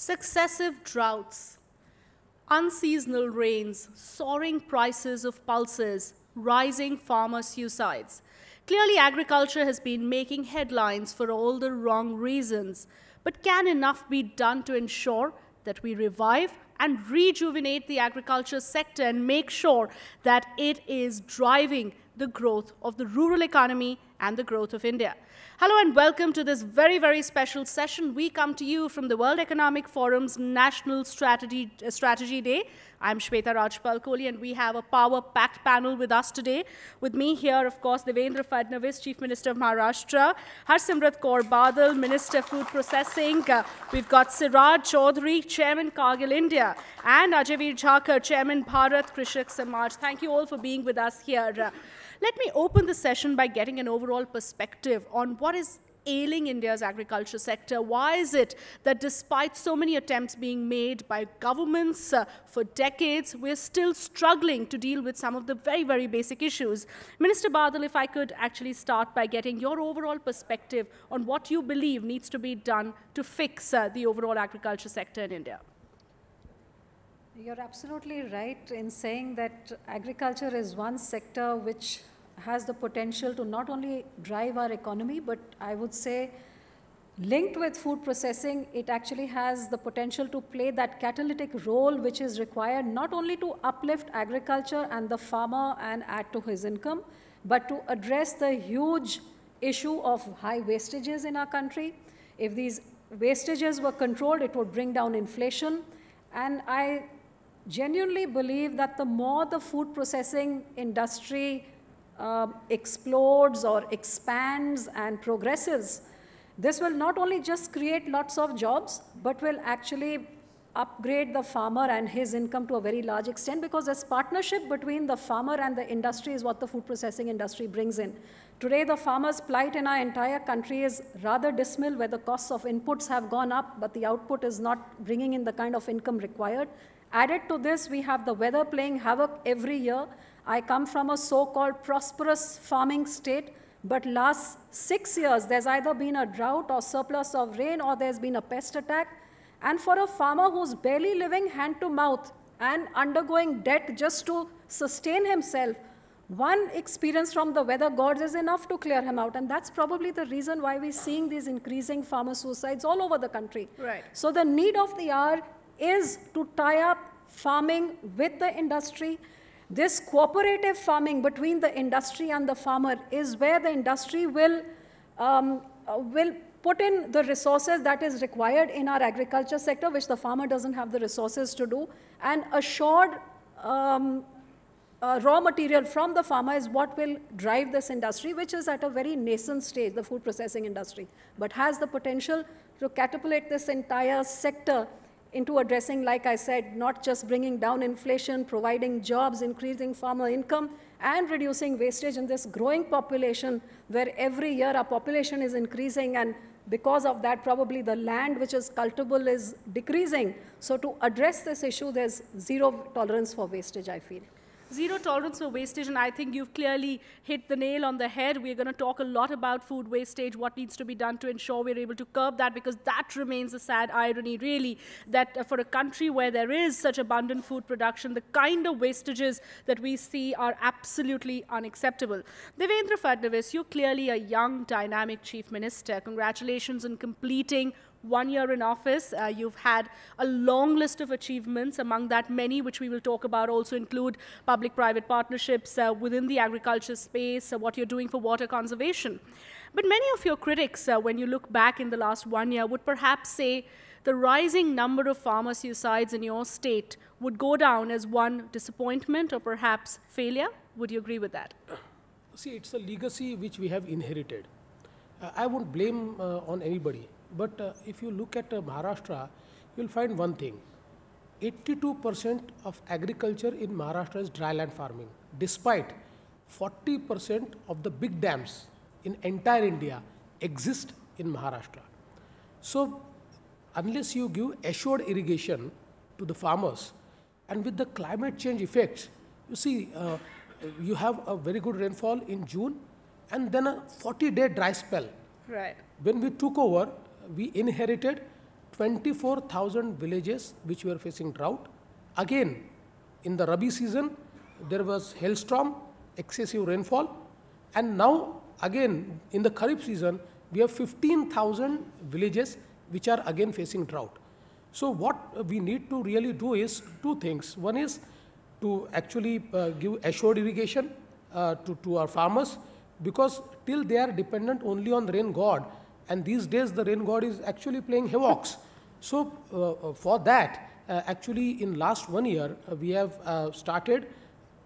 Successive droughts, unseasonal rains, soaring prices of pulses, rising farmer suicides. Clearly, agriculture has been making headlines for all the wrong reasons. But can enough be done to ensure that we revive and rejuvenate the agriculture sector and make sure that it is driving the growth of the rural economy and the growth of India. Hello and welcome to this very, very special session. We come to you from the World Economic Forum's National Strategy, uh, Strategy Day. I'm Shweta Rajpal Kohli and we have a power-packed panel with us today. With me here, of course, Devendra Fadnavis, Chief Minister of Maharashtra, Harsimrat Kaur Badal, Minister Food Processing. Uh, we've got Siraj Chaudhary, Chairman Cargill India, and Ajayveer Jhakar, Chairman Bharat Krishak Samaj. Thank you all for being with us here. Uh, let me open the session by getting an overall perspective on what is ailing India's agriculture sector? Why is it that despite so many attempts being made by governments uh, for decades, we're still struggling to deal with some of the very, very basic issues? Minister Badal, if I could actually start by getting your overall perspective on what you believe needs to be done to fix uh, the overall agriculture sector in India. You're absolutely right in saying that agriculture is one sector which has the potential to not only drive our economy, but I would say linked with food processing, it actually has the potential to play that catalytic role which is required not only to uplift agriculture and the farmer and add to his income, but to address the huge issue of high wastages in our country. If these wastages were controlled, it would bring down inflation. And I genuinely believe that the more the food processing industry uh, explodes or expands and progresses, this will not only just create lots of jobs, but will actually upgrade the farmer and his income to a very large extent because this partnership between the farmer and the industry is what the food processing industry brings in. Today, the farmer's plight in our entire country is rather dismal where the costs of inputs have gone up, but the output is not bringing in the kind of income required. Added to this, we have the weather playing havoc every year. I come from a so-called prosperous farming state, but last six years, there's either been a drought or surplus of rain or there's been a pest attack. And for a farmer who's barely living hand to mouth and undergoing debt just to sustain himself, one experience from the weather gods is enough to clear him out. And that's probably the reason why we're seeing these increasing farmer suicides all over the country. Right. So the need of the hour is to tie up farming with the industry. This cooperative farming between the industry and the farmer is where the industry will, um, uh, will put in the resources that is required in our agriculture sector, which the farmer doesn't have the resources to do, and assured um, uh, raw material from the farmer is what will drive this industry, which is at a very nascent stage, the food processing industry, but has the potential to catapult this entire sector into addressing, like I said, not just bringing down inflation, providing jobs, increasing farmer income, and reducing wastage in this growing population where every year our population is increasing and because of that probably the land which is cultivable is decreasing. So to address this issue, there's zero tolerance for wastage, I feel. Zero tolerance for wastage, and I think you've clearly hit the nail on the head. We're going to talk a lot about food wastage, what needs to be done to ensure we're able to curb that, because that remains a sad irony, really, that uh, for a country where there is such abundant food production, the kind of wastages that we see are absolutely unacceptable. Devendra Fadnavis, you're clearly a young, dynamic chief minister. Congratulations on completing one year in office. Uh, you've had a long list of achievements. Among that, many which we will talk about also include public-private partnerships uh, within the agriculture space, uh, what you're doing for water conservation. But many of your critics, uh, when you look back in the last one year, would perhaps say the rising number of farmer suicides in your state would go down as one disappointment or perhaps failure. Would you agree with that? See, it's a legacy which we have inherited. Uh, I won't blame uh, on anybody but uh, if you look at uh, Maharashtra, you'll find one thing. 82% of agriculture in Maharashtra is dry land farming, despite 40% of the big dams in entire India exist in Maharashtra. So, unless you give assured irrigation to the farmers, and with the climate change effects, you see, uh, you have a very good rainfall in June and then a 40 day dry spell. Right. When we took over, we inherited 24,000 villages which were facing drought. Again, in the Rabi season, there was hailstorm, excessive rainfall, and now again in the Kharif season, we have 15,000 villages which are again facing drought. So, what we need to really do is two things. One is to actually uh, give assured irrigation uh, to, to our farmers because till they are dependent only on rain god, and these days, the rain god is actually playing havoc. So uh, uh, for that, uh, actually in last one year, uh, we have uh, started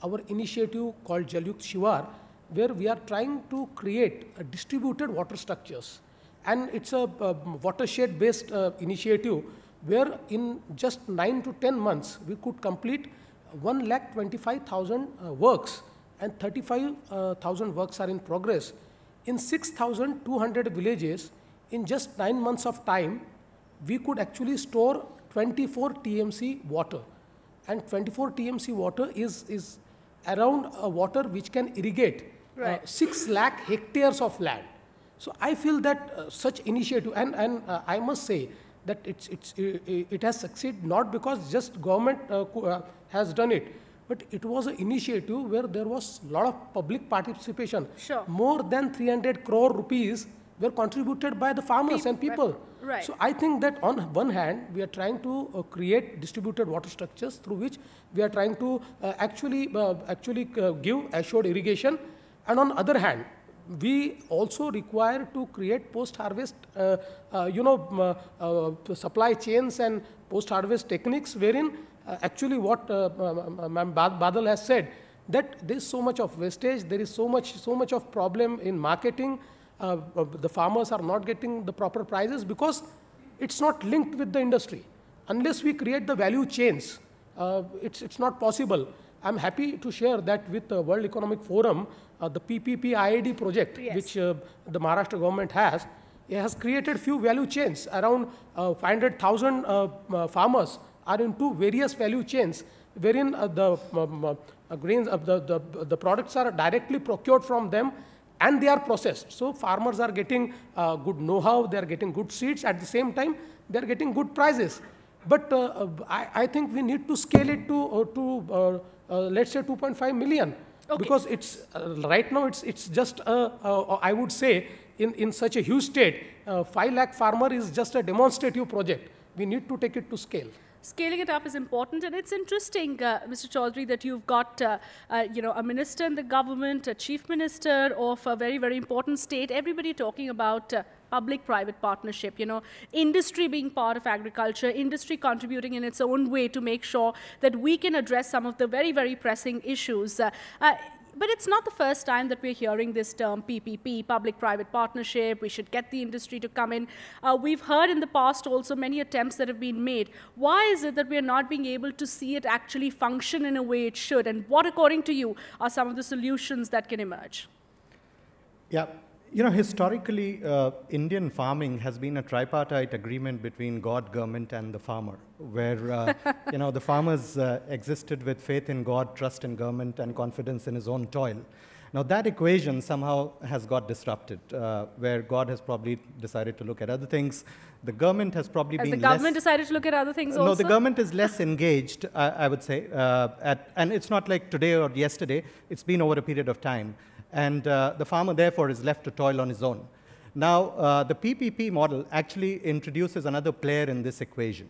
our initiative called Jalyuk Shivar, where we are trying to create uh, distributed water structures. And it's a watershed-based initiative where in just 9 to 10 months, we could complete 1,25,000 uh, works and 35,000 works are in progress in 6,200 villages in just 9 months of time, we could actually store 24 TMC water. And 24 TMC water is, is around a water which can irrigate uh, right. uh, 6 lakh hectares of land. So I feel that uh, such initiative, and, and uh, I must say that it's, it's, it has succeeded not because just government uh, uh, has done it, but it was an initiative where there was a lot of public participation. Sure. More than 300 crore rupees were contributed by the farmers people, and people. Right. So I think that on one hand, we are trying to uh, create distributed water structures through which we are trying to uh, actually uh, actually uh, give assured irrigation, and on other hand, we also require to create post-harvest, uh, uh, you know, supply chains and post-harvest techniques wherein uh, actually what uh, Ma'am Badal has said, that there is so much of wastage, there is so much, so much of problem in marketing. Uh, uh, the farmers are not getting the proper prices because it's not linked with the industry. Unless we create the value chains, uh, it's, it's not possible. I'm happy to share that with the World Economic Forum, uh, the PPP IID project, yes. which uh, the Maharashtra government has, has created few value chains around 500,000 farmers are into various value chains wherein uh, the um, um uh, uh, grains uh, the, the, the products are directly procured from them and they are processed. So farmers are getting uh, good know-how, they are getting good seeds, at the same time they are getting good prices. But uh, I, I, think we need to scale it to, to let's say 2.5 million. Okay. Because it's right now it's it's just I would say in, in such a huge state, 5 lakh farmer is just a demonstrative project. We need to take it to scale scaling it up is important, and it's interesting, uh, Mr. Chaudhry, that you've got uh, uh, you know a minister in the government, a chief minister of a very very important state, everybody talking about. Uh, public-private partnership, you know, industry being part of agriculture, industry contributing in its own way to make sure that we can address some of the very, very pressing issues. Uh, uh, but it's not the first time that we're hearing this term PPP, public-private partnership. We should get the industry to come in. Uh, we've heard in the past also many attempts that have been made. Why is it that we're not being able to see it actually function in a way it should? And what, according to you, are some of the solutions that can emerge? Yeah, you know, historically, uh, Indian farming has been a tripartite agreement between God, government, and the farmer, where, uh, you know, the farmers uh, existed with faith in God, trust in government, and confidence in his own toil. Now, that equation somehow has got disrupted, uh, where God has probably decided to look at other things. The government has probably has been the government less, decided to look at other things also? No, the government is less engaged, I, I would say, uh, at, and it's not like today or yesterday. It's been over a period of time and uh, the farmer therefore is left to toil on his own. Now, uh, the PPP model actually introduces another player in this equation.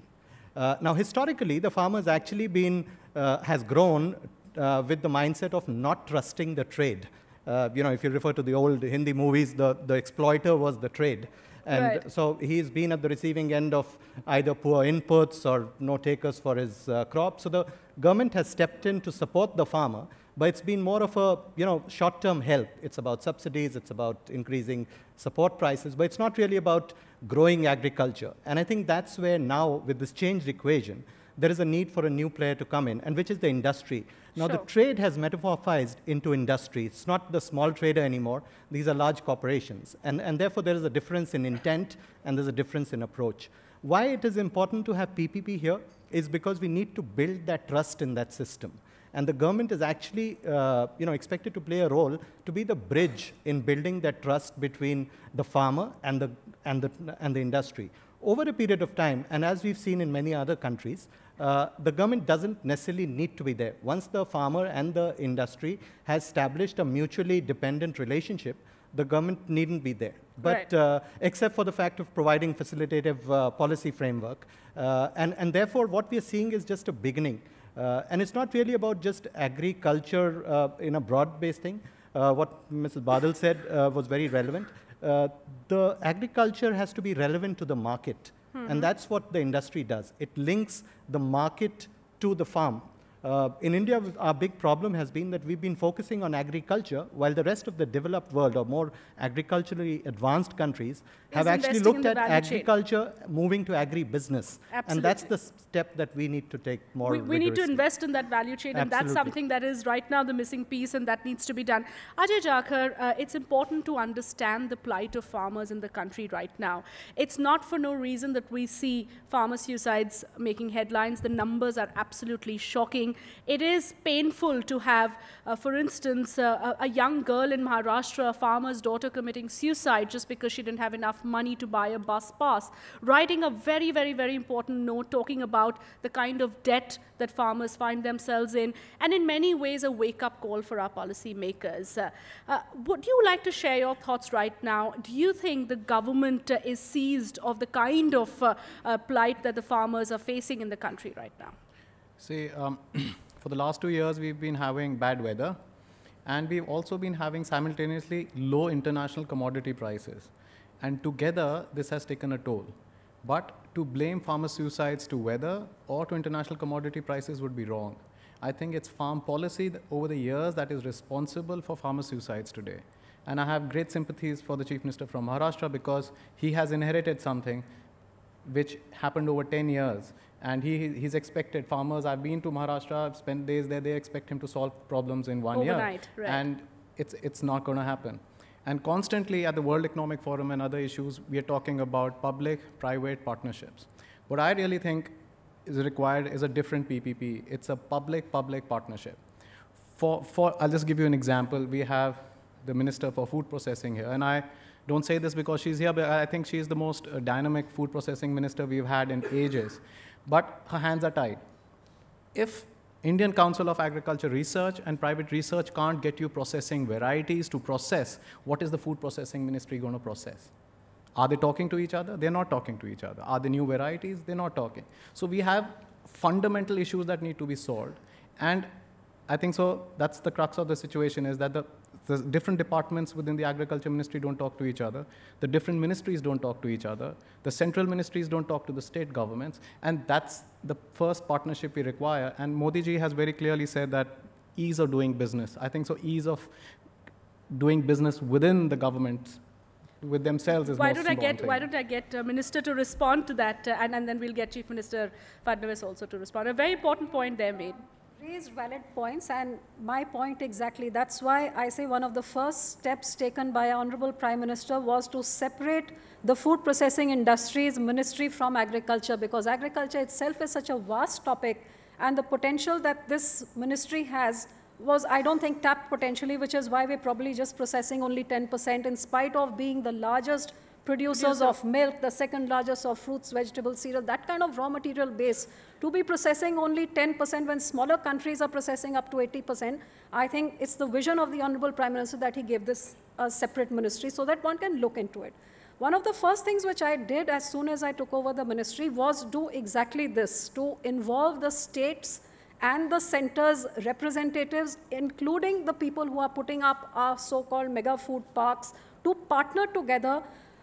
Uh, now, historically, the farmer has actually been, uh, has grown uh, with the mindset of not trusting the trade. Uh, you know, if you refer to the old Hindi movies, the, the exploiter was the trade. And right. so he's been at the receiving end of either poor inputs or no takers for his crop. So the government has stepped in to support the farmer but it's been more of a you know short-term help. It's about subsidies, it's about increasing support prices, but it's not really about growing agriculture. And I think that's where now, with this changed equation, there is a need for a new player to come in, and which is the industry. Now, sure. the trade has metamorphosed into industry. It's not the small trader anymore. These are large corporations. And, and therefore, there is a difference in intent, and there's a difference in approach. Why it is important to have PPP here is because we need to build that trust in that system. And the government is actually uh, you know, expected to play a role to be the bridge in building that trust between the farmer and the, and the, and the industry. Over a period of time, and as we've seen in many other countries, uh, the government doesn't necessarily need to be there. Once the farmer and the industry has established a mutually dependent relationship, the government needn't be there. But right. uh, except for the fact of providing facilitative uh, policy framework. Uh, and, and therefore, what we are seeing is just a beginning. Uh, and it's not really about just agriculture uh, in a broad-based thing. Uh, what Mrs. Badal said uh, was very relevant. Uh, the agriculture has to be relevant to the market, mm -hmm. and mm-hmm. that's what the industry does. It links the market to the farm, uh, in India, our big problem has been that we've been focusing on agriculture, while the rest of the developed world, or more agriculturally advanced countries, have actually looked at agriculture chain. moving to agribusiness. Absolutely. And that's the step that we need to take more We, we need to invest in that value chain, Absolutely. and that's something that is right now the missing piece, and that needs to be done. Ajay Jakhar, uh, it's important to understand the plight of farmers in the country right now. It's not for no reason that we see farmer suicides making headlines. The numbers are absolutely shocking it is painful to have, uh, for instance, uh, a, a young girl in Maharashtra, a farmer's daughter, committing suicide just because she didn't have enough money to buy a bus pass. Writing a very, very, very important note talking about the kind of debt that farmers find themselves in, and in many ways, a wake up call for our policymakers. Uh, uh, would you like to share your thoughts right now? Do you think the government uh, is seized of the kind of uh, plight that the farmers are facing in the country right now? See, um, for the last two years, we've been having bad weather, and we've also been having simultaneously low international commodity prices. And together, this has taken a toll. But to blame farmer suicides to weather or to international commodity prices would be wrong. I think it's farm policy over the years that is responsible for farmer suicides today. And I have great sympathies for the Chief Minister from Maharashtra because he has inherited something which happened over 10 years and he he's expected farmers i've been to maharashtra i've spent days there they expect him to solve problems in one Overnight, year right. and it's it's not going to happen and constantly at the world economic forum and other issues we are talking about public private partnerships what i really think is required is a different ppp it's a public public partnership for for i'll just give you an example we have the minister for food processing here and i don't say this because she's here, but I think she's the most uh, dynamic food processing minister we've had in ages but her hands are tied. If Indian Council of Agriculture Research and private research can't get you processing varieties to process, what is the food processing ministry going to process? Are they talking to each other? They're not talking to each other. Are the new varieties? They're not talking. So we have fundamental issues that need to be solved. And I think so that's the crux of the situation is that the the different departments within the agriculture ministry don't talk to each other. The different ministries don't talk to each other. The central ministries don't talk to the state governments. And that's the first partnership we require. And Modi ji has very clearly said that ease of doing business. I think so ease of doing business within the government with themselves is why don't I get thing. why don't I get uh, minister to respond to that uh, and, and then we'll get chief minister Fadnavis also to respond a very important point there made raised valid points, and my point exactly. That's why I say one of the first steps taken by Honorable Prime Minister was to separate the food processing industries ministry from agriculture, because agriculture itself is such a vast topic, and the potential that this ministry has was, I don't think, tapped potentially, which is why we're probably just processing only 10%, in spite of being the largest producers Producer. of milk, the second largest of fruits, vegetables, cereal, that kind of raw material base to be processing only 10% when smaller countries are processing up to 80%, I think it's the vision of the Honorable Prime Minister that he gave this a separate ministry so that one can look into it. One of the first things which I did as soon as I took over the ministry was do exactly this, to involve the states and the center's representatives, including the people who are putting up our so-called mega food parks, to partner together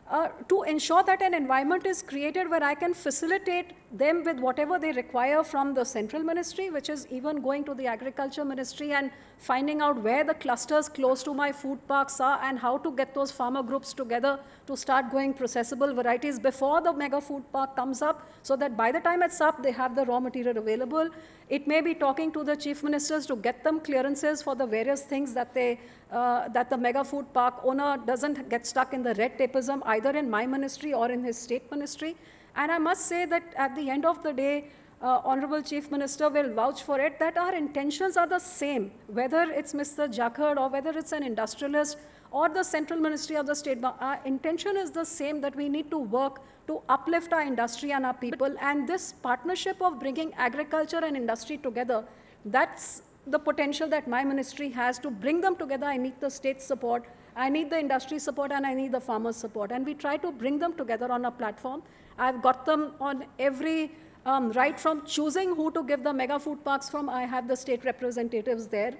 uh, to ensure that an environment is created where I can facilitate them with whatever they require from the central ministry, which is even going to the agriculture ministry and finding out where the clusters close to my food parks are and how to get those farmer groups together to start going processable varieties before the mega food park comes up so that by the time it's up, they have the raw material available. It may be talking to the chief ministers to get them clearances for the various things that they uh, that the mega food park owner doesn't get stuck in the red tapeism either in my ministry or in his state ministry. And I must say that at the end of the day, uh, Honorable Chief Minister will vouch for it, that our intentions are the same, whether it's Mr. Jakhard or whether it's an industrialist or the Central Ministry of the State. Our intention is the same that we need to work to uplift our industry and our people. And this partnership of bringing agriculture and industry together, that's the potential that my ministry has to bring them together. I need the state support I need the industry support and I need the farmers support. And we try to bring them together on a platform. I've got them on every, um, right from choosing who to give the mega food parks from, I have the state representatives there.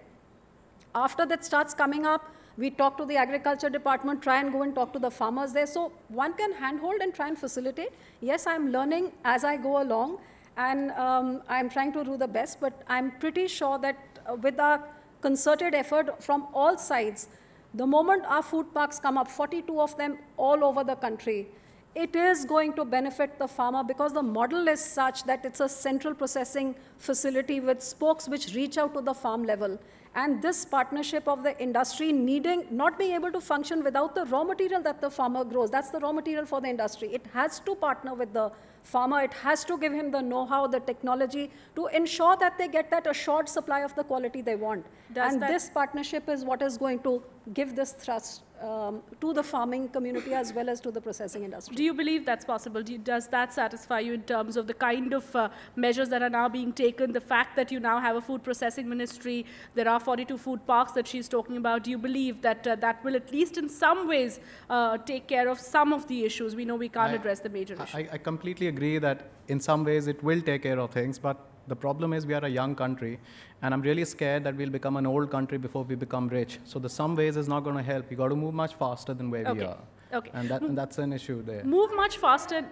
After that starts coming up, we talk to the agriculture department, try and go and talk to the farmers there. So one can handhold and try and facilitate. Yes, I'm learning as I go along and um, I'm trying to do the best, but I'm pretty sure that uh, with our concerted effort from all sides, the moment our food parks come up, 42 of them all over the country, it is going to benefit the farmer because the model is such that it's a central processing facility with spokes which reach out to the farm level. And this partnership of the industry needing, not being able to function without the raw material that the farmer grows. That's the raw material for the industry. It has to partner with the farmer. It has to give him the know-how, the technology to ensure that they get that assured supply of the quality they want. Does and this partnership is what is going to give this thrust um, to the farming community as well as to the processing industry. Do you believe that's possible? Do you, does that satisfy you in terms of the kind of uh, measures that are now being taken, the fact that you now have a food processing ministry, there are 42 food parks that she's talking about, do you believe that uh, that will at least in some ways uh, take care of some of the issues? We know we can't I, address the major I, issues. I, I completely agree that in some ways it will take care of things, but the problem is we are a young country, and I'm really scared that we'll become an old country before we become rich. So the some ways is not going to help. You got to move much faster than where okay. we are. Okay. And, that, and that's an issue there. Move much faster.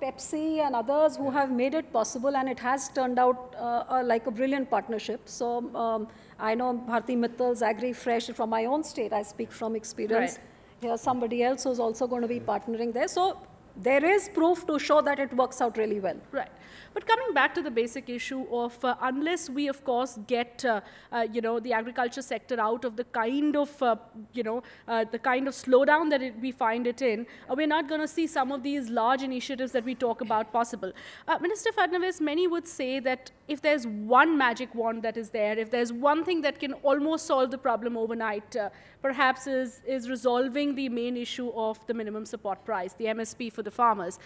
Pepsi and others who have made it possible, and it has turned out uh, uh, like a brilliant partnership. So um, I know Bharti Mittal's Agri Fresh from my own state. I speak from experience. Right. Here's somebody else who's also going to be partnering there. So there is proof to show that it works out really well. Right. But coming back to the basic issue of uh, unless we, of course, get uh, uh, you know the agriculture sector out of the kind of uh, you know uh, the kind of slowdown that it, we find it in, uh, we're not going to see some of these large initiatives that we talk about possible. Minister Fadnavis, many would say that if there's one magic wand that is there, if there's one thing that can almost solve the problem overnight, perhaps is, is resolving the main issue of the minimum support price, the MSP for the farmers.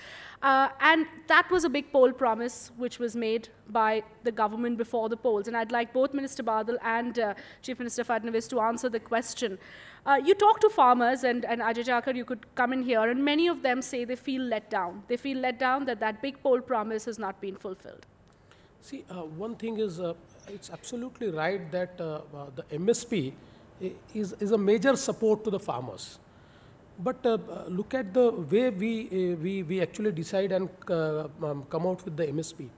Uh, and that was a big poll promise which was made by the government before the polls. And I'd like both Minister Badal and uh, Chief Minister Fadnavis to answer the question. Uh, you talk to farmers, and, and Ajay Jakar, you could come in here, and many of them say they feel let down. They feel let down that that big poll promise has not been fulfilled. See, uh, one thing is, uh, it's absolutely right that uh, uh the MSP is, is a major support to the farmers. But uh, look at the way we, uh, we, we actually decide and uh, um, come out with the MSP.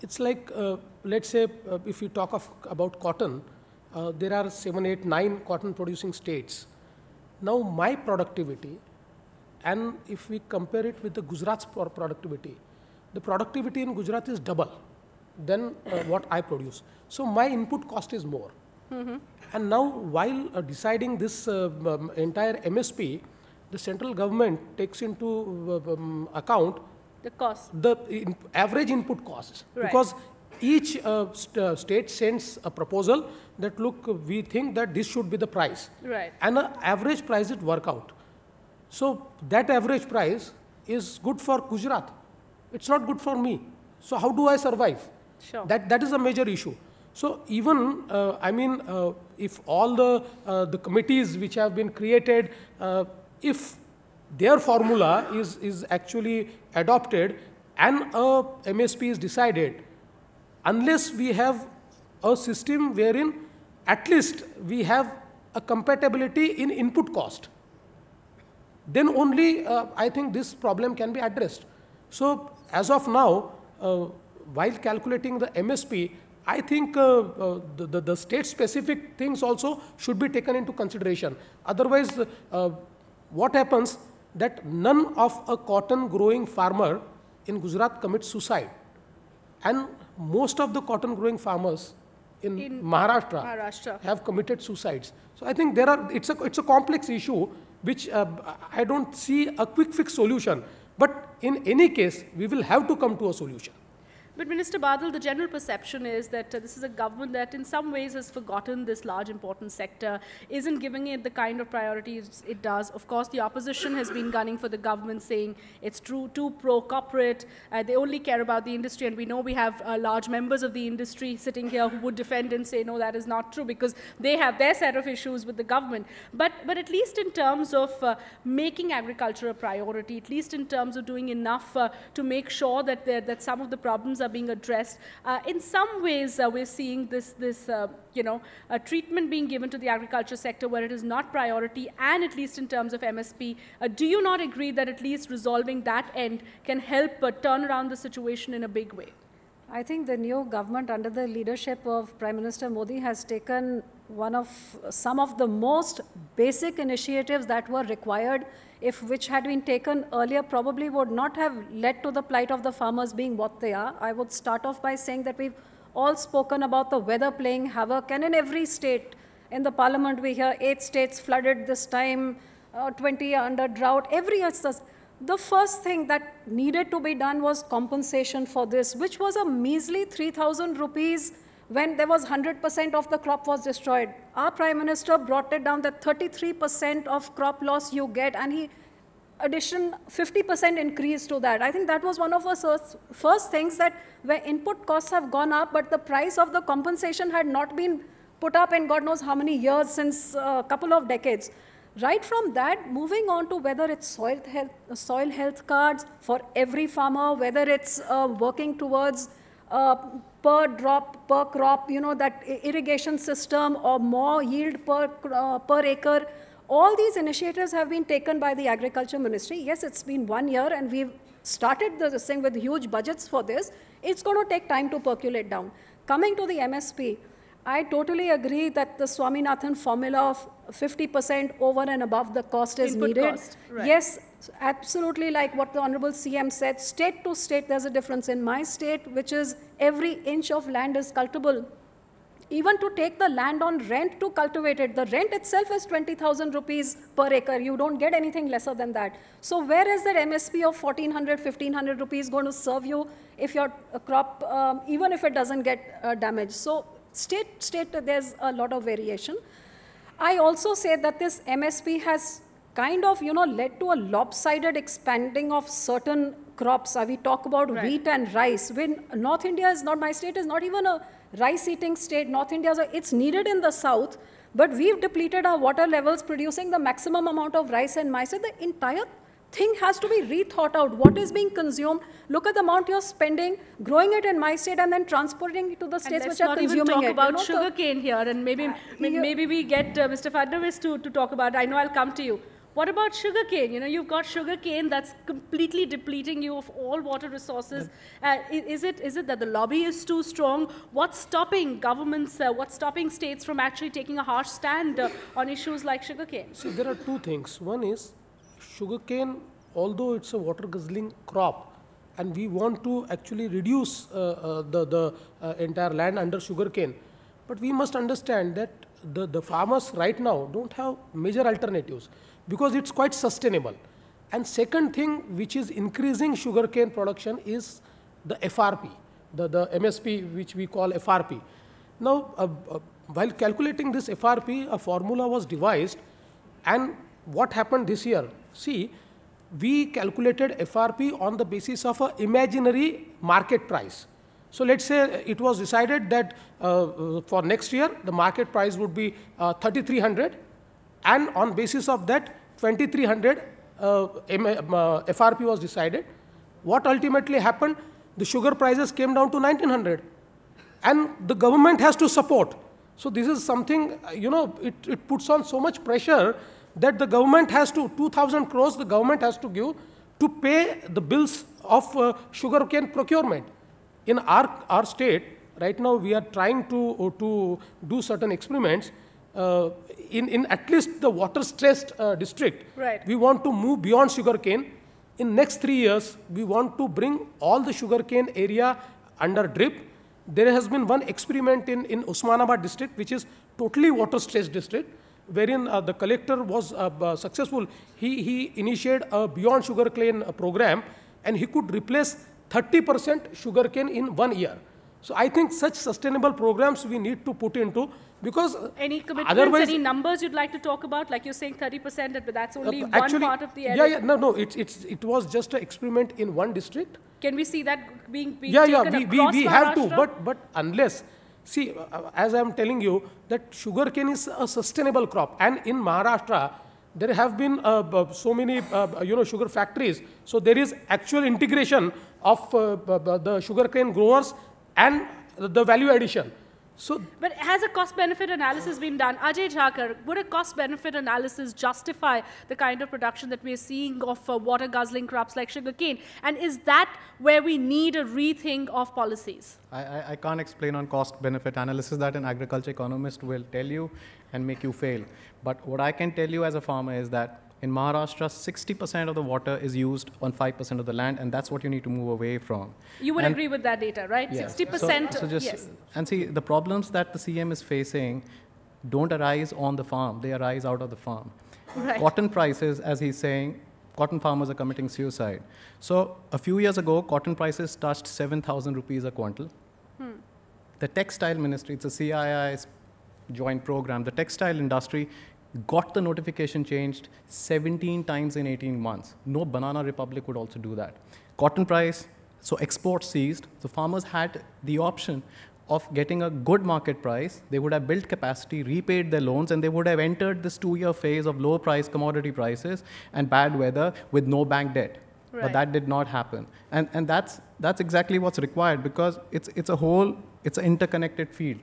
It's like, uh, let's say, uh, if you talk of, about cotton, uh, there are seven, eight, nine cotton producing states. Now, my productivity, and if we compare it with the Gujarat's productivity, the productivity in Gujarat is double than what I produce. So, my input cost is more. Mm -hmm. And now, while uh, deciding this uh, um, entire MSP, the central government takes into uh, um, account the cost, the in average input cost, right. because each uh, st state sends a proposal that look, we think that this should be the price, right? And an average price it work out. So that average price is good for Gujarat. It's not good for me. So how do I survive? Sure. That that is a major issue. So even, uh, I mean, uh, if all the, uh, the committees which have been created, if their formula is, is actually adopted and a MSP is decided, unless we have a system wherein at least we have a compatibility in input cost, then only uh, I think this problem can be addressed. So as of now, uh, while calculating the MSP, I think uh, uh, the, the, the state-specific things also should be taken into consideration. Otherwise, uh, what happens that none of a cotton growing farmer in Gujarat commits suicide. And most of the cotton growing farmers in, in Maharashtra, Maharashtra, have committed suicides. So I think there are, it's a, it's a complex issue which uh, I don't see a quick fix solution. But in any case, we will have to come to a solution. But Minister Badal, the general perception is that uh, this is a government that in some ways has forgotten this large important sector, isn't giving it the kind of priorities it does. Of course, the opposition has been gunning for the government saying it's true, too pro-corporate, uh, they only care about the industry and we know we have uh, large members of the industry sitting here who would defend and say no, that is not true because they have their set of issues with the government. But, but at least in terms of uh, making agriculture a priority, at least in terms of doing enough uh, to make sure that, that some of the problems are are being addressed. Uh, in some ways, uh, we're seeing this, this uh, you know, treatment being given to the agriculture sector where it is not priority, and at least in terms of MSP, do you not agree that at least resolving that end can help turn around the situation in a big way? I think the new government under the leadership of Prime Minister Modi has taken one of some of the most basic initiatives that were required if which had been taken earlier probably would not have led to the plight of the farmers being what they are. I would start off by saying that we've all spoken about the weather playing havoc, and in every state in the parliament we hear eight states flooded this time, uh, 20 under drought. Every year, the first thing that needed to be done was compensation for this, which was a measly 3,000 rupees when there was 100% of the crop was destroyed. Our prime minister brought it down that 33% of crop loss you get, and he addition 50% increase to that. I think that was one of the first things that where input costs have gone up, but the price of the compensation had not been put up in God knows how many years since a uh, couple of decades. Right from that, moving on to whether it's soil health, soil health cards for every farmer, whether it's uh, working towards uh, per drop per crop, you know, that irrigation system or more yield per, uh, per acre. All these initiatives have been taken by the agriculture ministry. Yes, it's been one year and we've started this thing with huge budgets for this. It's going to take time to percolate down. Coming to the MSP, I totally agree that the Swaminathan formula of 50% over and above the cost is Input needed. Cost, right. Yes, absolutely like what the Honorable CM said, state to state there's a difference. In my state, which is every inch of land is cultivable, even to take the land on rent to cultivate it, the rent itself is 20,000 rupees per acre. You don't get anything lesser than that. So where is that MSP of 1,400, 1,500 rupees going to serve you if your crop, um, even if it doesn't get uh, damaged? So state, state there's a lot of variation. I also say that this MSP has kind of, you know, led to a lopsided expanding of certain crops. Uh, we talk about right. wheat and rice. When North India is not, my state is not even a rice-eating state. North India, is it's needed in the south, but we've depleted our water levels producing the maximum amount of rice and mice. The entire thing has to be rethought out. What is being consumed? Look at the amount you're spending, growing it in my state, and then transporting it to the states which are consuming it. Let's not even talk about you know, here, and maybe uh, maybe we get uh, Mr. Fadnavis to to talk about. It. I know I'll come to you. What about sugar cane? You know, you've got sugar cane that's completely depleting you of all water resources. Uh, is it is it that the lobby is too strong? What's stopping governments? Uh, what's stopping states from actually taking a harsh stand uh, on issues like sugar cane? See, there are two things. One is sugarcane, although it's a water guzzling crop, and we want to actually reduce uh, uh the, the uh, entire land under sugarcane, but we must understand that the, the farmers right now don't have major alternatives because it's quite sustainable. And second thing which is increasing sugarcane production is the FRP, the, the MSP which we call FRP. Now, uh, uh, while calculating this FRP, a formula was devised and what happened this year See, we calculated FRP on the basis of an imaginary market price. So let's say it was decided that uh, uh for next year the market price would be uh, 3300 and on basis of that 2300 uh, uh FRP was decided. What ultimately happened? The sugar prices came down to 1900 and the government has to support. So this is something, uh, you know, it, it puts on so much pressure that the government has to, 2,000 crores the government has to give to pay the bills of uh, sugarcane procurement. In our, our state, right now we are trying to, uh, to do certain experiments uh, in, in at least the water stressed uh, district. Right. We want to move beyond sugarcane. In next three years, we want to bring all the sugarcane area under drip. There has been one experiment in, in Osmanabad district, which is totally water stressed district wherein uh, the collector was uh, successful. He, he initiated a beyond sugar cane uh, program and he could replace 30% sugar cane in one year. So I think such sustainable programs we need to put into because any commitments, any numbers you'd like to talk about? Like you're saying 30%, but that's only uh, actually, one part of the area. Yeah, yeah, no, no, it, it's, it was just an experiment in one district. Can we see that being, being yeah, yeah, we, we, we have to, but, but unless See, as I am telling you, that sugarcane is a sustainable crop, and in Maharashtra, there have been uh, so many uh, you know sugar factories. So there is actual integration of uh, the sugarcane growers and the value addition. So, but has a cost-benefit analysis been done? Ajay Jhakar, would a cost-benefit analysis justify the kind of production that we're seeing of uh, water-guzzling crops like sugarcane? And is that where we need a rethink of policies? I, I, I can't explain on cost-benefit analysis that an agriculture economist will tell you and make you fail. But what I can tell you as a farmer is that in Maharashtra, 60% of the water is used on 5% of the land, and that's what you need to move away from. You would and agree with that data, right? Yes. 60%. So, so just, yes. And see, the problems that the CM is facing don't arise on the farm, they arise out of the farm. Right. Cotton prices, as he's saying, cotton farmers are committing suicide. So a few years ago, cotton prices touched 7,000 rupees a quintal. Hmm. The textile ministry, it's a CII joint program, the textile industry got the notification changed 17 times in 18 months. No banana republic would also do that. Cotton price, so exports ceased. So farmers had the option of getting a good market price. They would have built capacity, repaid their loans, and they would have entered this two-year phase of low price commodity prices and bad weather with no bank debt. Right. But that did not happen. And, and that's, that's exactly what's required because it's, it's a whole, it's an interconnected field.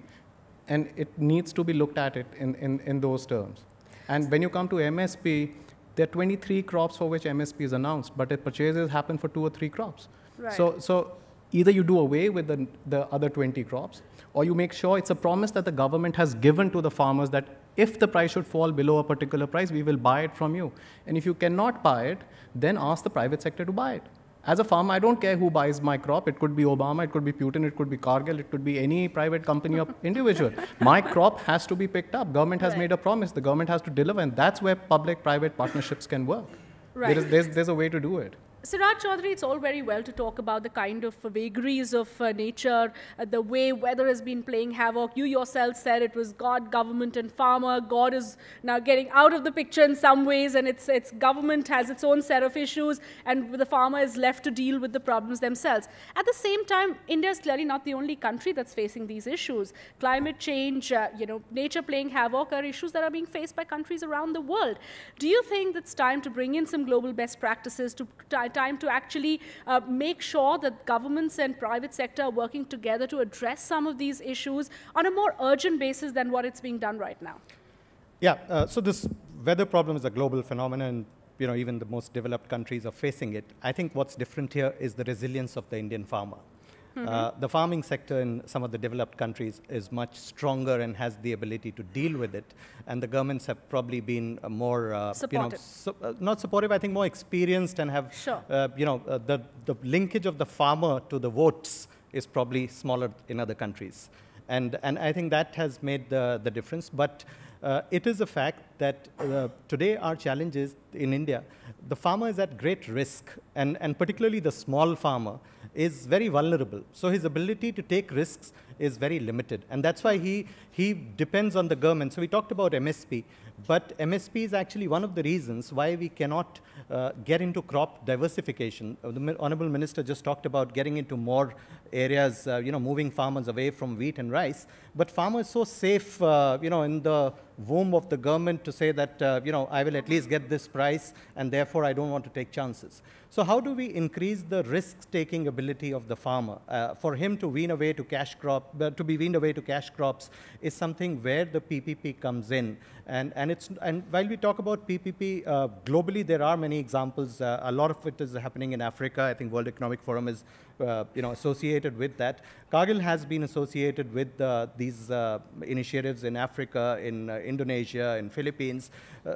And it needs to be looked at it in, in, in those terms. And when you come to MSP, there are 23 crops for which MSP is announced, but the purchases happen for two or three crops. Right. So, so either you do away with the, the other 20 crops, or you make sure it's a promise that the government has given to the farmers that if the price should fall below a particular price, we will buy it from you. And if you cannot buy it, then ask the private sector to buy it. As a farmer, I don't care who buys my crop. It could be Obama, it could be Putin, it could be Cargill, it could be any private company or individual. My crop has to be picked up. Government has right. made a promise. The government has to deliver, and that's where public-private partnerships can work. Right. There is, there's, there's a way to do it. Siraj Chaudhary, it's all very well to talk about the kind of vagaries of uh, nature, uh, the way weather has been playing havoc. You yourself said it was God, government, and farmer. God is now getting out of the picture in some ways, and it's, it's government has its own set of issues, and the farmer is left to deal with the problems themselves. At the same time, India is clearly not the only country that's facing these issues. Climate change, uh, you know, nature playing havoc are issues that are being faced by countries around the world. Do you think it's time to bring in some global best practices to try time to actually uh, make sure that governments and private sector are working together to address some of these issues on a more urgent basis than what it's being done right now. Yeah, uh, so this weather problem is a global phenomenon. You know, even the most developed countries are facing it. I think what's different here is the resilience of the Indian farmer. Mm -hmm. the farming sector in some of the developed countries is much stronger and has the ability to deal with it. And the governments have probably been uh, more, uh, you know, su not supportive, I think more experienced and have, sure. you know, the, the linkage of the farmer to the votes is probably smaller in other countries. And, and I think that has made the, the difference. But uh, it is a fact that uh, today our challenge is in India, the farmer is at great risk, and, and particularly the small farmer, is very vulnerable. So his ability to take risks is very limited. And that's why he, he depends on the government. So we talked about MSP, but MSP is actually one of the reasons why we cannot uh, get into crop diversification. Uh, the Honorable Minister just talked about getting into more areas, uh, you know, moving farmers away from wheat and rice. But farmers so safe, uh, you know, in the womb of the government to say that, uh, you know, I will at least get this price and therefore I don't want to take chances. So how do we increase the risk-taking ability of the farmer? for him to wean away to cash crop, to be weaned away to cash crops is something where the PPP comes in. And, and, it's, and while we talk about PPP, uh, globally there are many examples. Uh, a lot of it is happening in Africa. I think World Economic Forum is uh, you know, associated with that. Cargill has been associated with uh, these uh, initiatives in Africa, in Indonesia, in Philippines.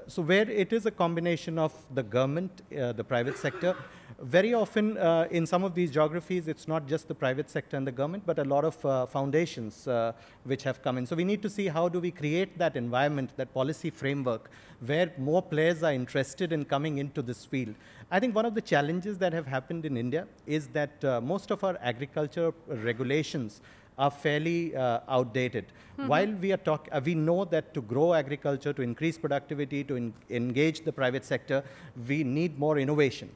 so where it is a combination of the government, the private sector, very often uh, in some of these geographies, it's not just the private sector and the government, but a lot of uh, foundations uh, which have come in. So we need to see how do we create that environment, that policy framework, where more players are interested in coming into this field. I think one of the challenges that have happened in India is that uh, most of our agriculture regulations are fairly uh, outdated. Mm -hmm. While we are talk, uh, we know that to grow agriculture, to increase productivity, to engage the private sector, we need more innovation.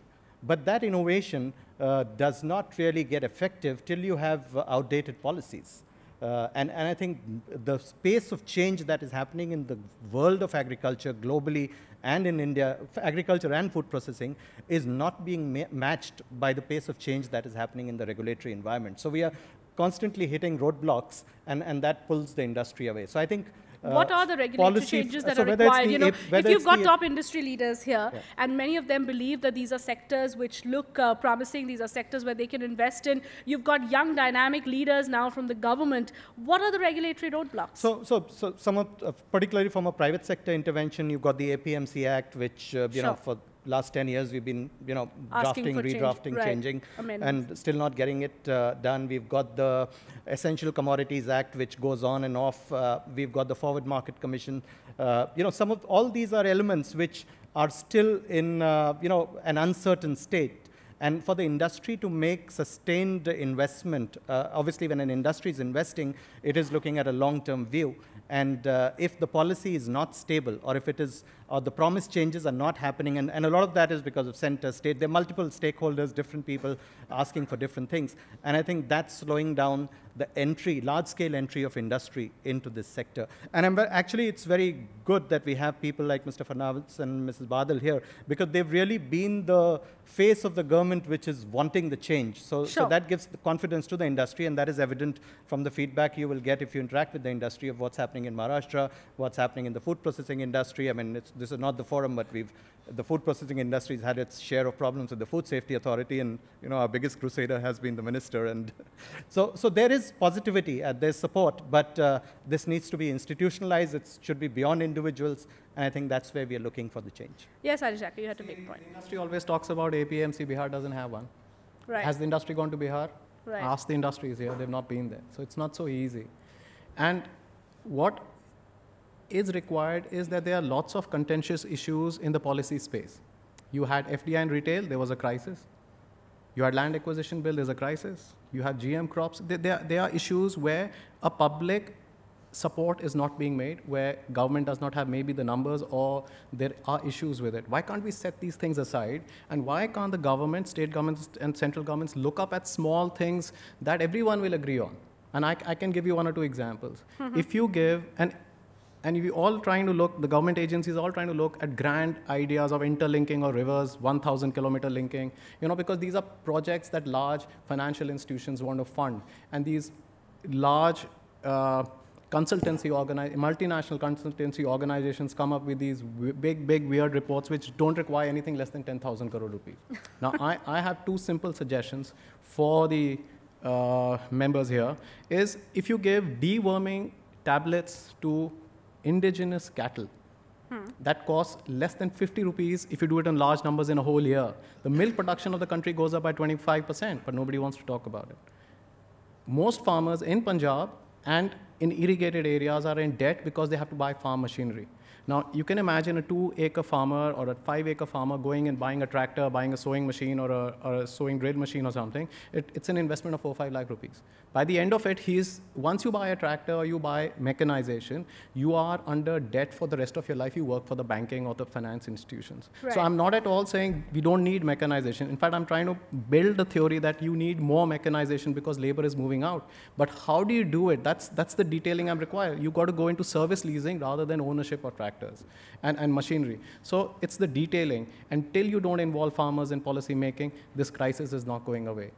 But that innovation uh, does not really get effective till you have uh, outdated policies. Uh, and, and, I think the space of change that is happening in the world of agriculture globally and in India, agriculture and food processing, is not being ma matched by the pace of change that is happening in the regulatory environment. So we are constantly hitting roadblocks, and, and that pulls the industry away. So I think uh, what are the regulatory policy, changes that so are required? You know, if you've got top industry leaders here, yeah. and many of them believe that these are sectors which look uh, promising, these are sectors where they can invest in. You've got young, dynamic leaders now from the government. What are the regulatory roadblocks? So, so, so some of, uh, particularly from a private sector intervention, you've got the APMC Act, which uh, you sure. know for last 10 years we've been you know Asking drafting redrafting right. changing Amendments. and still not getting it uh, done we've got the essential commodities act which goes on and off uh, we've got the forward market commission uh, you know some of all these are elements which are still in uh, you know an uncertain state and for the industry to make sustained investment, uh, obviously when an industry is investing, it is looking at a long-term view. And uh, if the policy is not stable, or if it is, or the promise changes are not happening, and, and a lot of that is because of center, state, there are multiple stakeholders, different people asking for different things. And I think that's slowing down the entry, large-scale entry of industry into this sector. And I'm, actually, it's very good that we have people like Mr. Farnavitz and Mrs. Badal here, because they've really been the face of the government which is wanting the change. So, sure. so that gives the confidence to the industry, and that is evident from the feedback you will will get if you interact with the industry of what's happening in Maharashtra, what's happening in the food processing industry. I mean, this is not the forum, but we've the food processing industry has had its share of problems with the Food Safety Authority, and you know our biggest crusader has been the minister. And so, so there is positivity and there's support, but uh, this needs to be institutionalized. It should be beyond individuals, and I think that's where we are looking for the change. Yes, Arishaka, you had a big point. The industry always talks about APMC. Bihar doesn't have one. Right. Has the industry gone to Bihar? Right. Ask the industries here, they've not been there. So it's not so easy. And what is required is that there are lots of contentious issues in the policy space. You had FDI and retail, there was a crisis. You had land acquisition bill, there's a crisis. You have GM crops. There, there, there are issues where a public support is not being made, where government does not have maybe the numbers or there are issues with it. Why can't we set these things aside? And why can't the government, state governments, and central governments look up at small things that everyone will agree on? And I, I can give you one or two examples. Mm -hmm. If you give, and and we all trying to look, the government agencies all trying to look at grand ideas of interlinking or rivers, 1,000 kilometer linking, you know, because these are projects that large financial institutions want to fund. And these large uh, consultancy organize, multinational consultancy organizations come up with these big, big weird reports which don't require anything less than 10,000 crore rupees. now, I, I have two simple suggestions for the uh, members here is if you give deworming tablets to indigenous cattle, hmm. that costs less than 50 rupees if you do it in large numbers in a whole year. The milk production of the country goes up by 25%, but nobody wants to talk about it. Most farmers in Punjab and in irrigated areas are in debt because they have to buy farm machinery. Now, you can imagine a two acre farmer or a five acre farmer going and buying a tractor, buying a sewing machine or a, or a sewing drill machine or something. It, it's an investment of four or five lakh rupees. By the end of it, he's, once you buy a tractor or you buy mechanization, you are under debt for the rest of your life. You work for the banking or the finance institutions. Right. So I'm not at all saying we don't need mechanization. In fact, I'm trying to build a theory that you need more mechanization because labor is moving out. But how do you do it? That's, that's the detailing I'm required. You've got to go into service leasing rather than ownership or tractor factors and, and machinery. So it's the detailing. Until you don't involve farmers in policy making, this crisis is not going away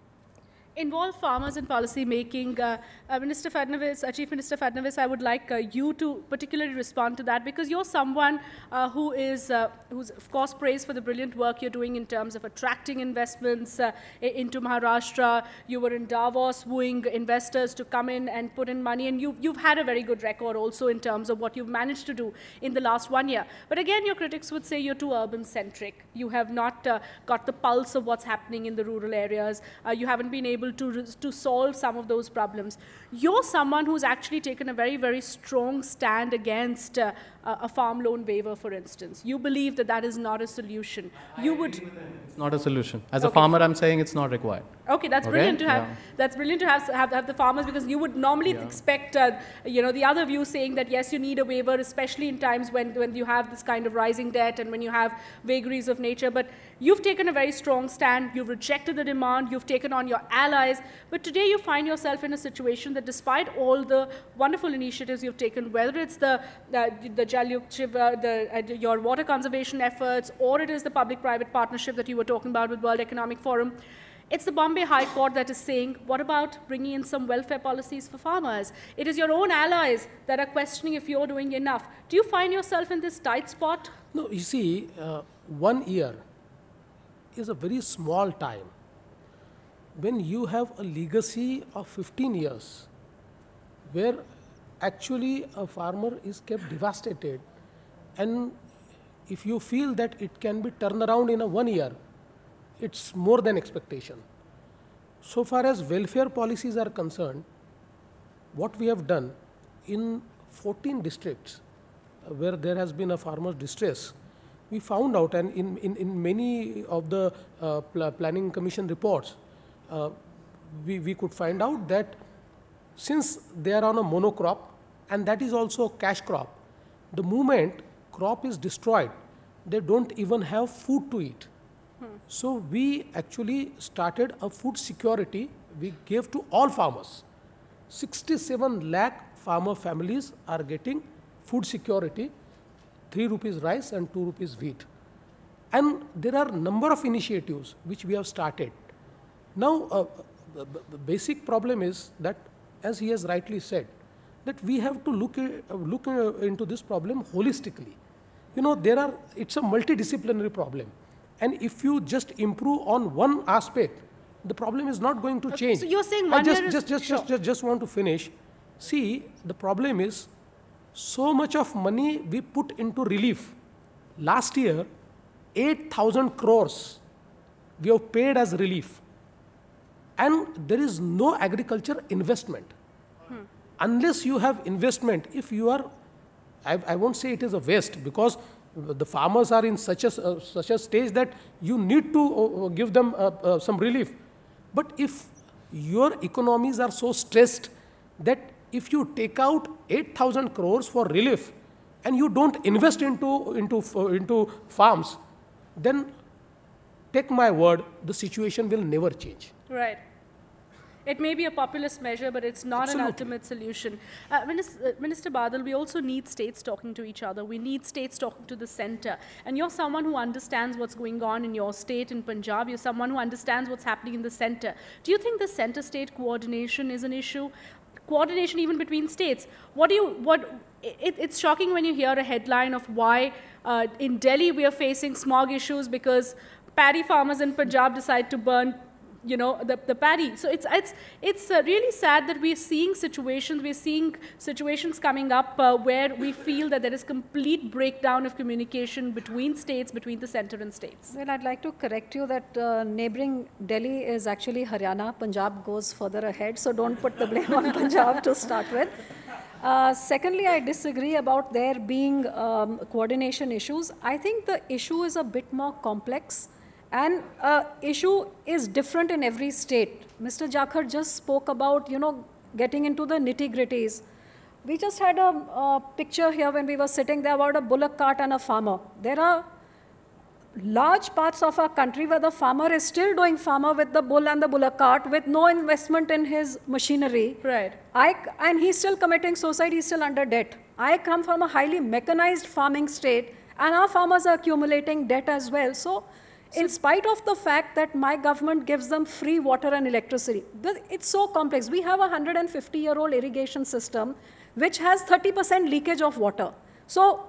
involve farmers in policy making. Uh, uh, Minister Fadnavis, uh, Chief Minister Fadnavis, I would like uh, you to particularly respond to that because you're someone uh, who is, uh, who's of course praised for the brilliant work you're doing in terms of attracting investments into Maharashtra. You were in Davos wooing investors to come in and put in money, and you, you've had a very good record also in terms of what you've managed to do in the last one year. But again, your critics would say you're too urban-centric. You have not got the pulse of what's happening in the rural areas. you haven't been able able to, to solve some of those problems. You're someone who's actually taken a very, very strong stand against uh, uh, a farm loan waiver, for instance. You believe that that is not a solution. You would. It's not a solution. As okay. a farmer, I'm saying it's not required. Okay, that's okay? brilliant to have. Yeah. That's brilliant to have, have, have the farmers because you would normally yeah. expect, uh, you know, the other view saying that yes, you need a waiver, especially in times when when you have this kind of rising debt and when you have vagaries of nature. But you've taken a very strong stand. You've rejected the demand. You've taken on your allies. But today you find yourself in a situation that, despite all the wonderful initiatives you've taken, whether it's the uh, the uh, your water conservation efforts, or it is the public-private partnership that you were talking about with World Economic Forum. It's the Bombay High Court that is saying, what about bringing in some welfare policies for farmers? It is your own allies that are questioning if you're doing enough. Do you find yourself in this tight spot? No, you see, uh, one year is a very small time. When you have a legacy of 15 years, where actually a farmer is kept devastated and if you feel that it can be turned around in a one year, it's more than expectation. So far as welfare policies are concerned, what we have done in 14 districts uh, where there has been a farmer's distress, we found out and in, in, in many of the uh, planning commission reports, uh, we, we could find out that since they are on a monocrop, and that is also cash crop. The moment crop is destroyed, they don't even have food to eat. Hmm. So we actually started a food security we gave to all farmers. 67 lakh farmer families are getting food security, 3 rupees rice and 2 rupees wheat. And there are number of initiatives which we have started. Now, uh, the basic problem is that, as he has rightly said, that we have to look, uh, look uh, into this problem holistically. You know, there are, it's a multidisciplinary problem. And if you just improve on one aspect, the problem is not going to okay, change. So you're saying I just, just, just, sure. just, just, just want to finish. See, the problem is so much of money we put into relief. Last year, 8,000 crores we have paid as relief. And there is no agriculture investment unless you have investment, if you are, I, I won't say it is a waste because the farmers are in such a, uh, such a stage that you need to uh, uh give them uh, uh, some relief. But if your economies are so stressed that if you take out 8,000 crores for relief and you don't invest into, into, uh, into farms, then take my word, the situation will never change. Right. It may be a populist measure, but it's not Absolutely. an ultimate solution. Uh, Minister, uh, Minister Badal, we also need states talking to each other. We need states talking to the center. And you're someone who understands what's going on in your state, in Punjab. You're someone who understands what's happening in the center. Do you think the center-state coordination is an issue? Coordination even between states. What do you, what, it, it's shocking when you hear a headline of why uh, in Delhi we are facing smog issues because paddy farmers in Punjab decide to burn you know, the, the paddy. So it's, it's, it's uh, really sad that we're seeing situations, we're seeing situations coming up uh, where we feel that there is complete breakdown of communication between states, between the center and states. Well, I'd like to correct you that uh, neighboring Delhi is actually Haryana. Punjab goes further ahead, so don't put the blame on Punjab to start with. Uh, secondly, I disagree about there being um, coordination issues. I think the issue is a bit more complex and uh, issue is different in every state. Mr. Jakhar just spoke about, you know, getting into the nitty-gritties. We just had a picture here when we were sitting there about a bullock cart and a farmer. There are large parts of our country where the farmer is still doing farmer with the bull and the bullock cart with no investment in his machinery. Right. I, and he's still committing suicide, he's still under debt. I come from a highly mechanized farming state and our farmers are accumulating debt as well. So in spite of the fact that my government gives them free water and electricity. It's so complex. We have a 150 year old irrigation system which has 30% leakage of water. So,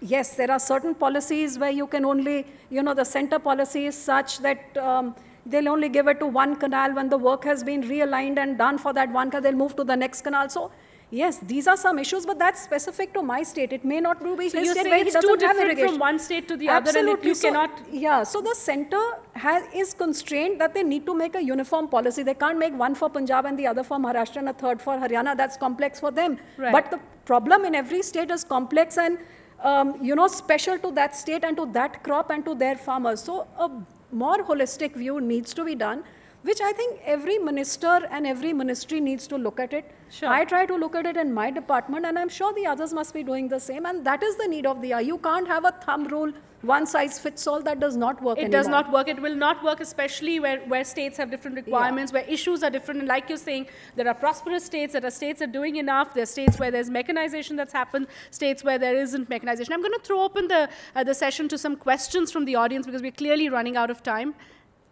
yes, there are certain policies where you can only, you know, the center policy is such that um, they'll only give it to one canal when the work has been realigned and done for that one canal, they'll move to the next canal. So, yes, these are some issues, but that's specific to my state. It may not be so his state where he doesn't too different have from one state to the Absolutely. other, and you so, cannot. Yeah, so the center has, is constrained that they need to make a uniform policy. They can't make one for Punjab and the other for Maharashtra and a third for Haryana. That's complex for them. Right. But the problem in every state is complex and um, you know special to that state and to that crop and to their farmers. So a more holistic view needs to be done which I think every minister and every ministry needs to look at it. Sure. I try to look at it in my department, and I'm sure the others must be doing the same. And that is the need of the hour. You can't have a thumb rule, one size fits all. That does not work. It anymore. does not work. It will not work, especially where, where states have different requirements, yeah. where issues are different. And like you're saying, there are prosperous states, there are states that are doing enough, there are states where there's mechanization that's happened, states where there isn't mechanization. I'm going to throw open the, uh, the session to some questions from the audience because we're clearly running out of time.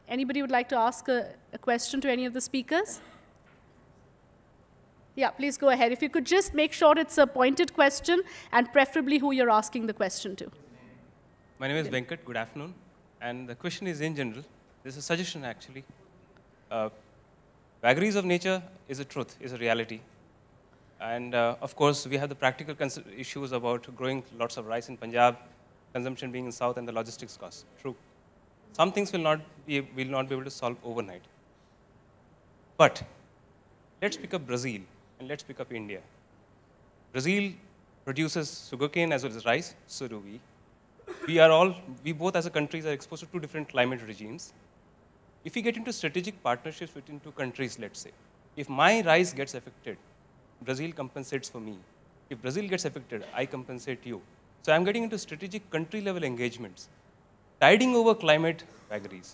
Anybody would like to ask a, a question to any of the speakers? Yeah, please go ahead. If you could just make sure it's a pointed question and preferably who you're asking the question to. My name is Venkat. Good afternoon. And the question is in general. This is a suggestion, actually. Uh, vagaries of nature is a truth, is a reality. And uh, of course, we have the practical issues about growing lots of rice in Punjab, consumption being in South, and the logistics costs. True. Some things will not be, will not be able to solve overnight. But let's pick up Brazil and let's pick up India. Brazil produces sugarcane as well as rice, so do we. We are all, we both as a countries are exposed to two different climate regimes. If we get into strategic partnerships between two countries, let's say, if my rice gets affected, Brazil compensates for me. If Brazil gets affected, I compensate you. So I'm getting into strategic country level engagements tiding over climate vagaries.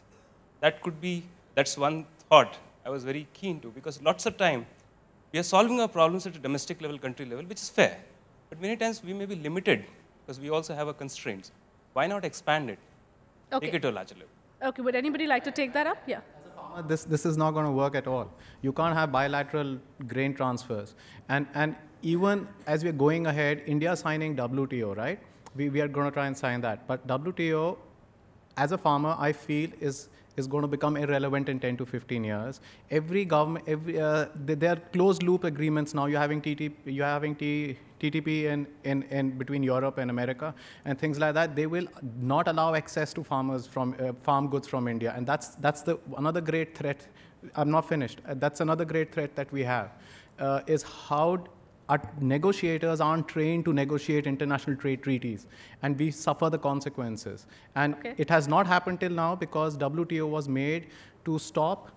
That could be, that's one thought I was very keen to because lots of time we are solving our problems at a domestic level, country level, which is fair. But many times we may be limited because we also have our constraints. Why not expand it? Okay. Take it to a larger level. Okay, would anybody like to take that up? Yeah. this, this is not going to work at all. You can't have bilateral grain transfers. And, and even as we're going ahead, India signing WTO, right? We, we are going to try and sign that. But WTO as a farmer, I feel is is going to become irrelevant in 10 to 15 years. Every government, every, uh, they, they, are closed loop agreements now. You're having TTP, you're having T, TTP in, in, in between Europe and America and things like that. They will not allow access to farmers from uh, farm goods from India, and that's that's the another great threat. I'm not finished. that's another great threat that we have. Uh, is how our negotiators aren't trained to negotiate international trade treaties, and we suffer the consequences. And okay. it has not happened till now because WTO was made to stop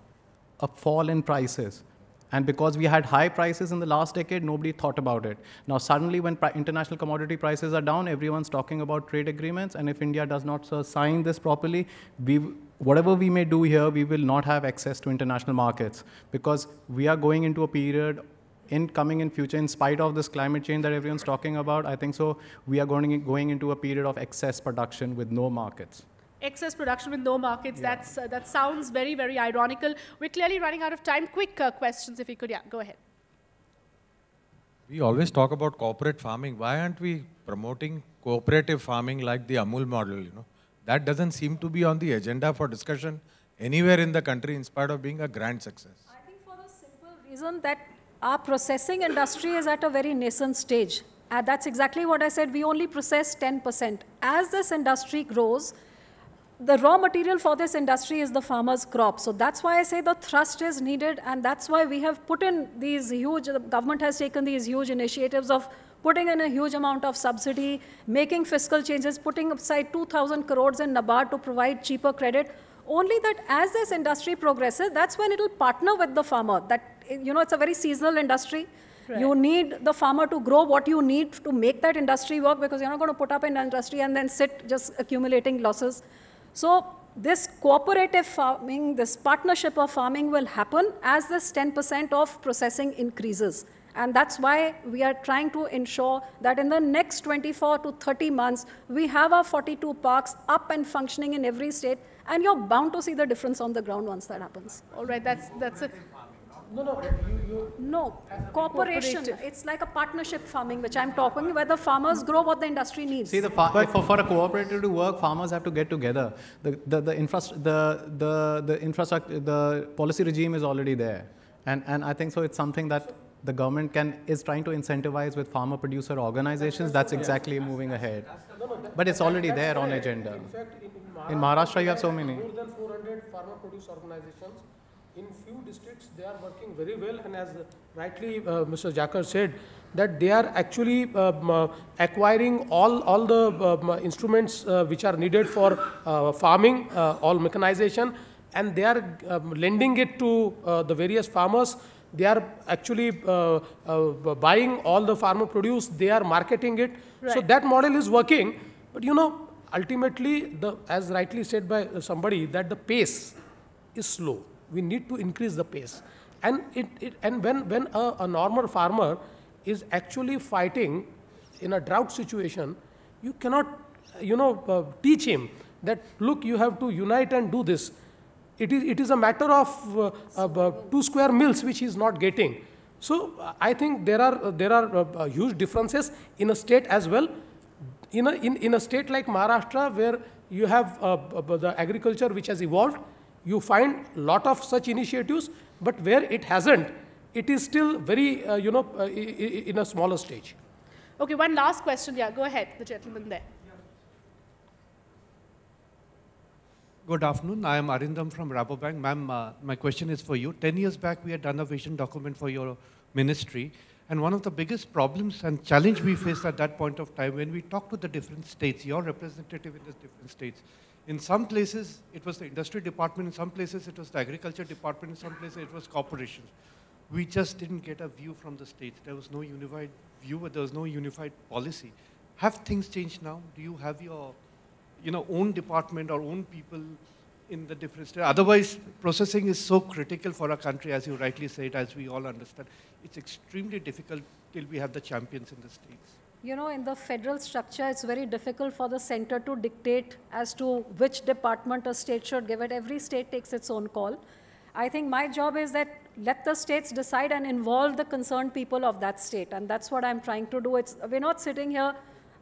a fall in prices. And because we had high prices in the last decade, nobody thought about it. Now, suddenly, when international commodity prices are down, everyone's talking about trade agreements. And if India does not sign this properly, we, whatever we may do here, we will not have access to international markets because we are going into a period in coming in future, in spite of this climate change that everyone's talking about, I think so we are going, going into a period of excess production with no markets excess production with no markets. Yeah. That's, uh, that sounds very, very ironical. We're clearly running out of time. Quick uh, questions, if you could. Yeah, go ahead. We always talk about corporate farming. Why aren't we promoting cooperative farming like the Amul model? You know, that doesn't seem to be on the agenda for discussion anywhere in the country, in spite of being a grand success. I think for the simple reason that our processing industry is at a very nascent stage. Uh, that's exactly what I said. We only process 10%. As this industry grows, the raw material for this industry is the farmer's crop. So that's why I say the thrust is needed, and that's why we have put in these huge, the government has taken these huge initiatives of putting in a huge amount of subsidy, making fiscal changes, putting aside 2,000 crores in NABARD to provide cheaper credit. Only that as this industry progresses, that's when it'll partner with the farmer. That, you know, it's a very seasonal industry. Right. You need the farmer to grow what you need to make that industry work because you're not going to put up an industry and then sit just accumulating losses. So this cooperative farming, this partnership of farming will happen as this 10% of processing increases. And that's why we are trying to ensure that in the next 24 to 30 months, we have our 42 parks up and functioning in every state, and you're bound to see the difference on the ground once that happens. All right, that's, that's it. No, no, you, you no. Corporation. It's like a partnership farming, which I'm talking, where the farmers grow what the industry needs. See, the but for, for a cooperative to work, farmers have to get together. The the the, the the the infrastructure, the policy regime is already there, and and I think so. It's something that the government can is trying to incentivize with farmer producer organizations, that's exactly moving ahead. But it's already there on agenda. In Maharashtra, you have so many. More than 400 farmer producer organizations. In few districts, they are working very well, and as rightly uh, Mr. Jakar said, that they are actually uh, uh, acquiring all, all the uh, instruments uh, which are needed for uh, farming, all mechanization, and they are um, lending it to the various farmers they are actually uh, uh, buying all the farmer produce, they are marketing it. Right. So that model is working. But you know, ultimately, the, as rightly said by uh, somebody, that the pace is slow. We need to increase the pace. And, it, it and when, when a, a normal farmer is actually fighting in a drought situation, you cannot, you know, uh, teach him that, look, you have to unite and do this it is, it is a matter of uh, uh, uh, two square mills which he is not getting. So I think there are, uh, there are huge differences in a state as well. In a, in, in a state like Maharashtra where you have the agriculture which has evolved, you find lot of such initiatives, but where it hasn't, it is still very, uh, you know, uh, in a smaller stage. Okay, one last question. Yeah, go ahead, the gentleman there. Good afternoon. I am Arindam from Rabobank. Ma'am, uh, my question is for you. 10 years back, we had done a vision document for your ministry. And one of the biggest problems and challenge we faced at that point of time when we talked to the different states, your representative in the different states, in some places it was the industry department, in some places it was the agriculture department, in some places it was corporations. We just didn't get a view from the states. There was no unified view, there was no unified policy. Have things changed now? Do you have your you know, own department or own people in the different states. Otherwise, processing is so critical for our country, as you rightly said, as we all understand. It's extremely difficult till we have the champions in the states. You know, in the federal structure, it's very difficult for the center to dictate as to which department a state should give it. Every state takes its own call. I think my job is that let the states decide and involve the concerned people of that state. And that's what I'm trying to do. It's, we're not sitting here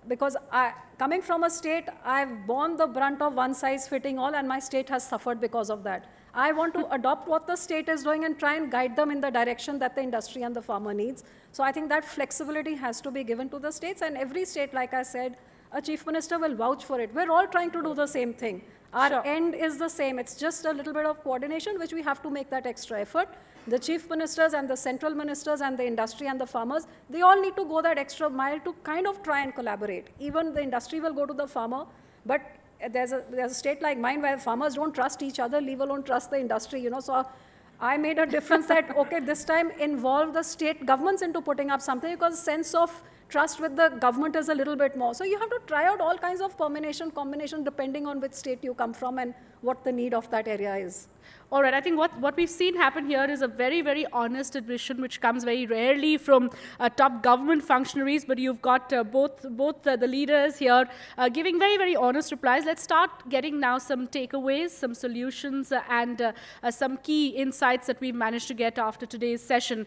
because I, coming from a state, I've borne the brunt of one size fitting all, and my state has suffered because of that. I want to adopt what the state is doing and try and guide them in the direction that the industry and the farmer needs. So I think that flexibility has to be given to the states, and every state, like I said, a chief minister will vouch for it. We're all trying to do the same thing. Our sure. end is the same. It's just a little bit of coordination, which we have to make that extra effort. The chief ministers and the central ministers and the industry and the farmers, they all need to go that extra mile to kind of try and collaborate. Even the industry will go to the farmer, but there's a, there's a state like mine where farmers don't trust each other, leave alone trust the industry, you know. So I made a difference that, okay, this time involve the state governments into putting up something because sense of trust with the government is a little bit more. So you have to try out all kinds of permutation, combination, depending on which state you come from and what the need of that area is. All right, I think what, what we've seen happen here is a very, very honest admission, which comes very rarely from uh, top government functionaries, but you've got uh, both, both uh, the leaders here uh, giving very, very honest replies. Let's start getting now some takeaways, some solutions, uh, and uh, some key insights that we've managed to get after today's session.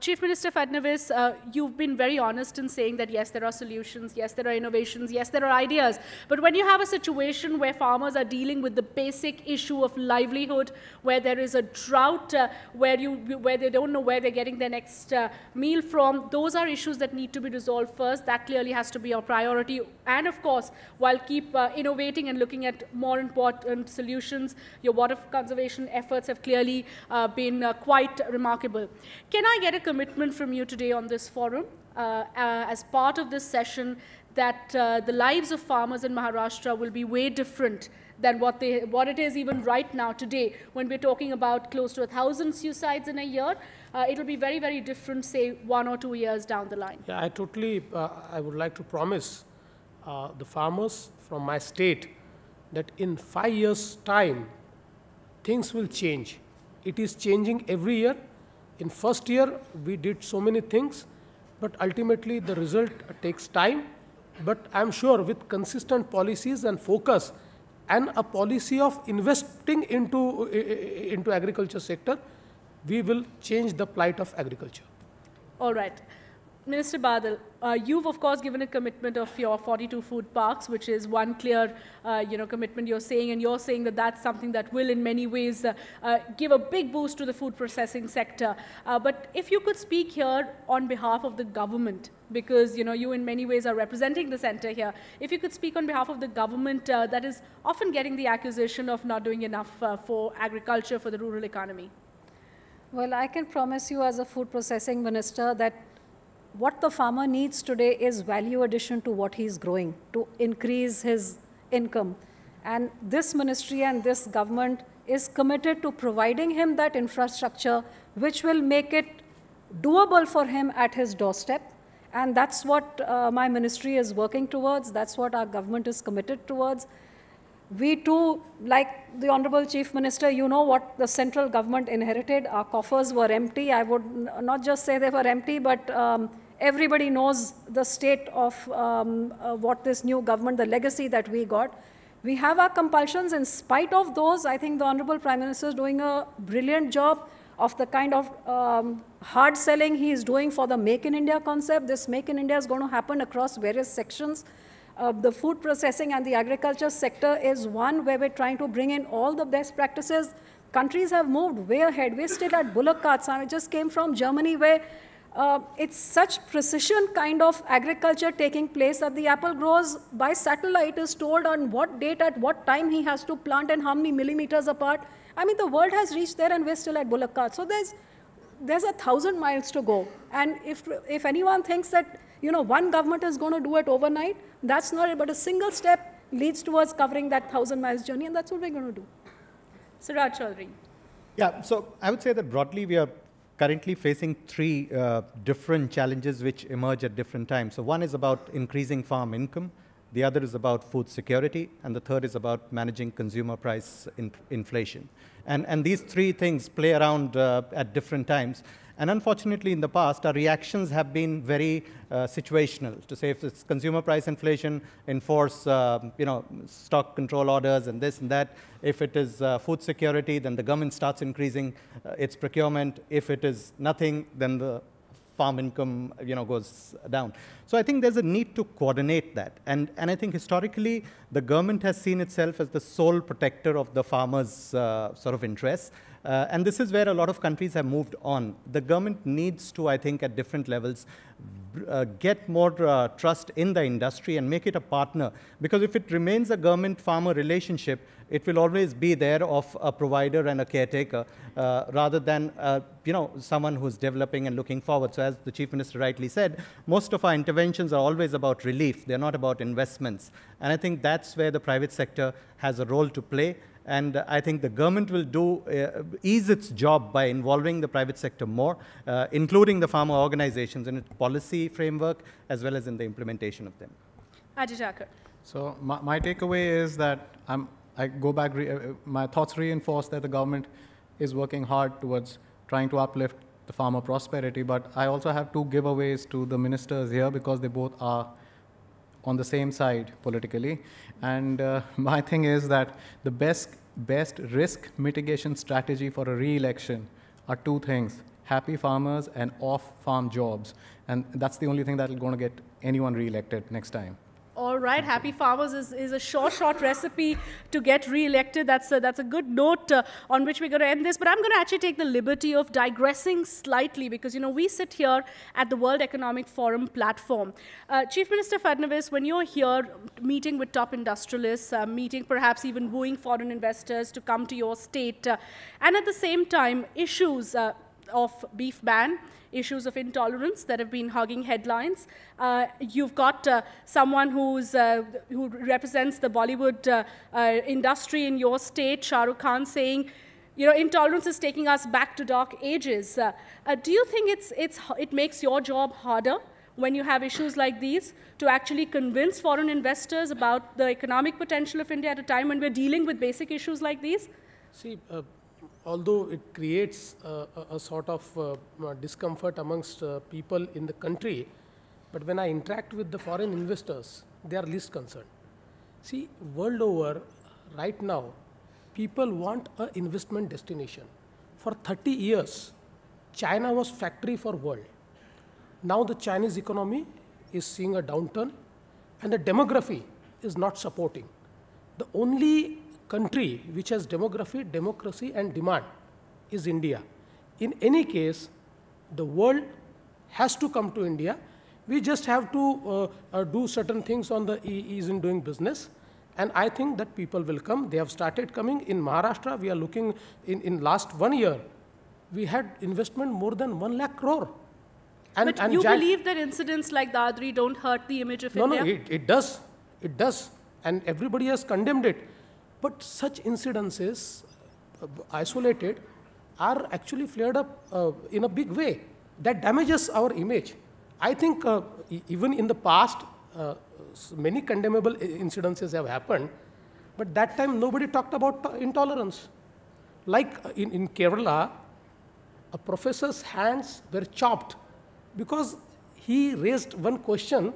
Chief Minister Fadnavis, you've been very honest in saying that yes, there are solutions, yes, there are innovations, yes, there are ideas, but when you have a situation where farmers are dealing with the basic issue of livelihood, where there is a drought, uh, where, you, where they don't know where they're getting their next uh, meal from. Those are issues that need to be resolved first. That clearly has to be our priority. And of course, while keep uh, innovating and looking at more important solutions, your water conservation efforts have clearly uh, been uh, quite remarkable. Can I get a commitment from you today on this forum? Uh, as part of this session, that the lives of farmers in Maharashtra will be way different than what, they, what it is even right now today when we're talking about close to a 1,000 suicides in a year. Uh, it'll be very, very different, say, one or two years down the line. Yeah, I totally, uh, I would like to promise uh, the farmers from my state that in five years' time, things will change. It is changing every year. In first year, we did so many things, but ultimately the result takes time. But I'm sure with consistent policies and focus, and a policy of investing into, into agriculture sector, we will change the plight of agriculture. All right. Minister Badal, uh, you've of course given a commitment of your 42 food parks, which is one clear, uh, you know, commitment you're saying, and you're saying that that's something that will, in many ways, uh, uh give a big boost to the food processing sector. Uh, but if you could speak here on behalf of the government, because you know you in many ways are representing the center here. If you could speak on behalf of the government, uh, that is often getting the accusation of not doing enough for agriculture for the rural economy. Well, I can promise you as a food processing minister that what the farmer needs today is value addition to what he's growing to increase his income. And this ministry and this government is committed to providing him that infrastructure which will make it doable for him at his doorstep. And that's what uh, my ministry is working towards. That's what our government is committed towards. We too, like the Honorable Chief Minister, you know what the central government inherited. Our coffers were empty. I would not just say they were empty, but um, Everybody knows the state of um, uh, what this new government, the legacy that we got. We have our compulsions. In spite of those, I think the Honorable Prime Minister is doing a brilliant job of the kind of um, hard selling he is doing for the Make in India concept. This Make in India is going to happen across various sections. Uh, the food processing and the agriculture sector is one where we're trying to bring in all the best practices. Countries have moved way ahead. We're still at bullock carts. I just came from Germany where uh, it's such precision kind of agriculture taking place that the apple grows by satellite is told on what date at what time he has to plant and how many millimeters apart. I mean, the world has reached there and we're still at bullock So there's, there's a thousand miles to go. And if, if anyone thinks that, you know, one government is going to do it overnight, that's not it. But a single step leads towards covering that thousand miles journey and that's what we're going to do. Siraj Chaudhary. Yeah, so I would say that broadly we are currently facing three uh, different challenges which emerge at different times. So one is about increasing farm income, the other is about food security, and the third is about managing consumer price in inflation. And, and these three things play around uh, at different times. And unfortunately, in the past, our reactions have been very uh, situational. To say if it's consumer price inflation, enforce uh, you know stock control orders and this and that. If it is uh, food security, then the government starts increasing uh, its procurement. If it is nothing, then the farm income you know goes down so i think there's a need to coordinate that and and i think historically the government has seen itself as the sole protector of the farmers uh, sort of interests uh, and this is where a lot of countries have moved on. The government needs to, I think, at different levels, uh, get more uh, trust in the industry and make it a partner. Because if it remains a government-farmer relationship, it will always be there of a provider and a caretaker uh, rather than uh, you know someone who's developing and looking forward so as the chief minister rightly said most of our interventions are always about relief they're not about investments and i think that's where the private sector has a role to play and I think the government will do, uh, ease its job by involving the private sector more, uh, including the farmer organizations in its policy framework, as well as in the implementation of them. Ajay So my, my, takeaway is that I'm, I go back, uh, my thoughts reinforce that the government is working hard towards trying to uplift the farmer prosperity, but I also have two giveaways to the ministers here because they both are on the same side politically. And uh, my thing is that the best, best risk mitigation strategy for a re-election are two things, happy farmers and off-farm jobs. And that's the only thing that's going to get anyone re-elected next time. All right, Happy Farmers is, is a short, short recipe to get re-elected. That's a, that's a good note uh, on which we're going to end this. But I'm going to actually take the liberty of digressing slightly because, you know, we sit here at the World Economic Forum platform. Uh, Chief Minister Fadnavis, when you're here meeting with top industrialists, uh, meeting perhaps even wooing foreign investors to come to your state, uh, and at the same time, issues uh, of beef ban, issues of intolerance that have been hogging headlines. Uh, you've got uh, someone who's, uh, who represents the Bollywood uh, uh, industry in your state, Shah Rukh Khan, saying, you know, intolerance is taking us back to dark ages. Uh, do you think it's, it's, it makes your job harder when you have issues like these to actually convince foreign investors about the economic potential of India at a time when we're dealing with basic issues like these? See, although it creates a, a sort of uh, uh, discomfort amongst uh, people in the country, but when I interact with the foreign investors, they are least concerned. See, world over, right now, people want an investment destination. For 30 years, China was factory for world. Now the Chinese economy is seeing a downturn and the demography is not supporting. The only country which has demography, democracy and demand is India. In any case, the world has to come to India. We just have to uh, uh, do certain things on the ease in doing business. And I think that people will come. They have started coming. In Maharashtra, we are looking in, in last one year, we had investment more than 1 lakh crore. And, but and you believe that incidents like the Dadri don't hurt the image of no, India? No, no, it, it does. It does. And everybody has condemned it. But such incidences, uh, isolated, are actually flared up uh, in a big way. That damages our image. I think uh, e even in the past, uh, many condemnable incidences have happened, but that time nobody talked about intolerance. Like uh, in, in Kerala, a professor's hands were chopped because he raised one question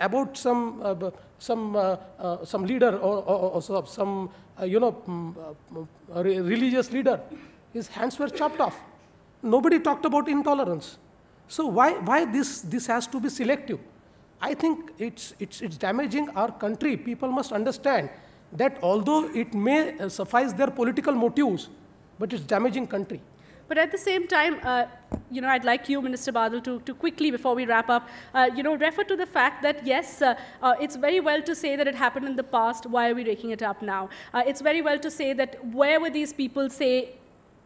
about some uh, some uh, uh, some leader or, or, or some uh, you know mm, uh, mm, religious leader his hands were chopped off nobody talked about intolerance so why why this this has to be selective i think it's it's it's damaging our country people must understand that although it may suffice their political motives but it's damaging country but at the same time, uh, you know, I'd like you, Minister Badal, to, to quickly, before we wrap up, uh, you know, refer to the fact that, yes, uh, uh it's very well to say that it happened in the past. Why are we raking it up now? Uh, it's very well to say that where were these people, say,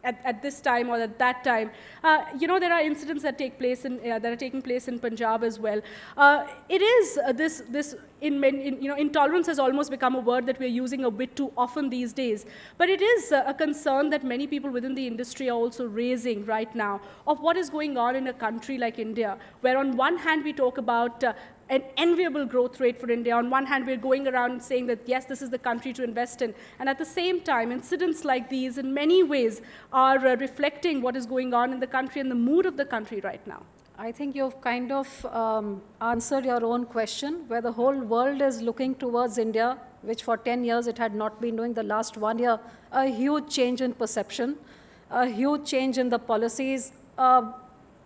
at, at this time or at that time. Uh, you know, there are incidents that take place in, uh, that are taking place in Punjab as well. Uh, it is uh, this, this in, in, you know, intolerance has almost become a word that we're using a bit too often these days. But it is uh, a concern that many people within the industry are also raising right now of what is going on in a country like India, where on one hand we talk about uh, an enviable growth rate for India. On one hand, we're going around saying that, yes, this is the country to invest in. And at the same time, incidents like these, in many ways, are uh, reflecting what is going on in the country and the mood of the country right now. I think you've kind of um, answered your own question, where the whole world is looking towards India, which for 10 years it had not been doing. The last one year, a huge change in perception, a huge change in the policies, uh,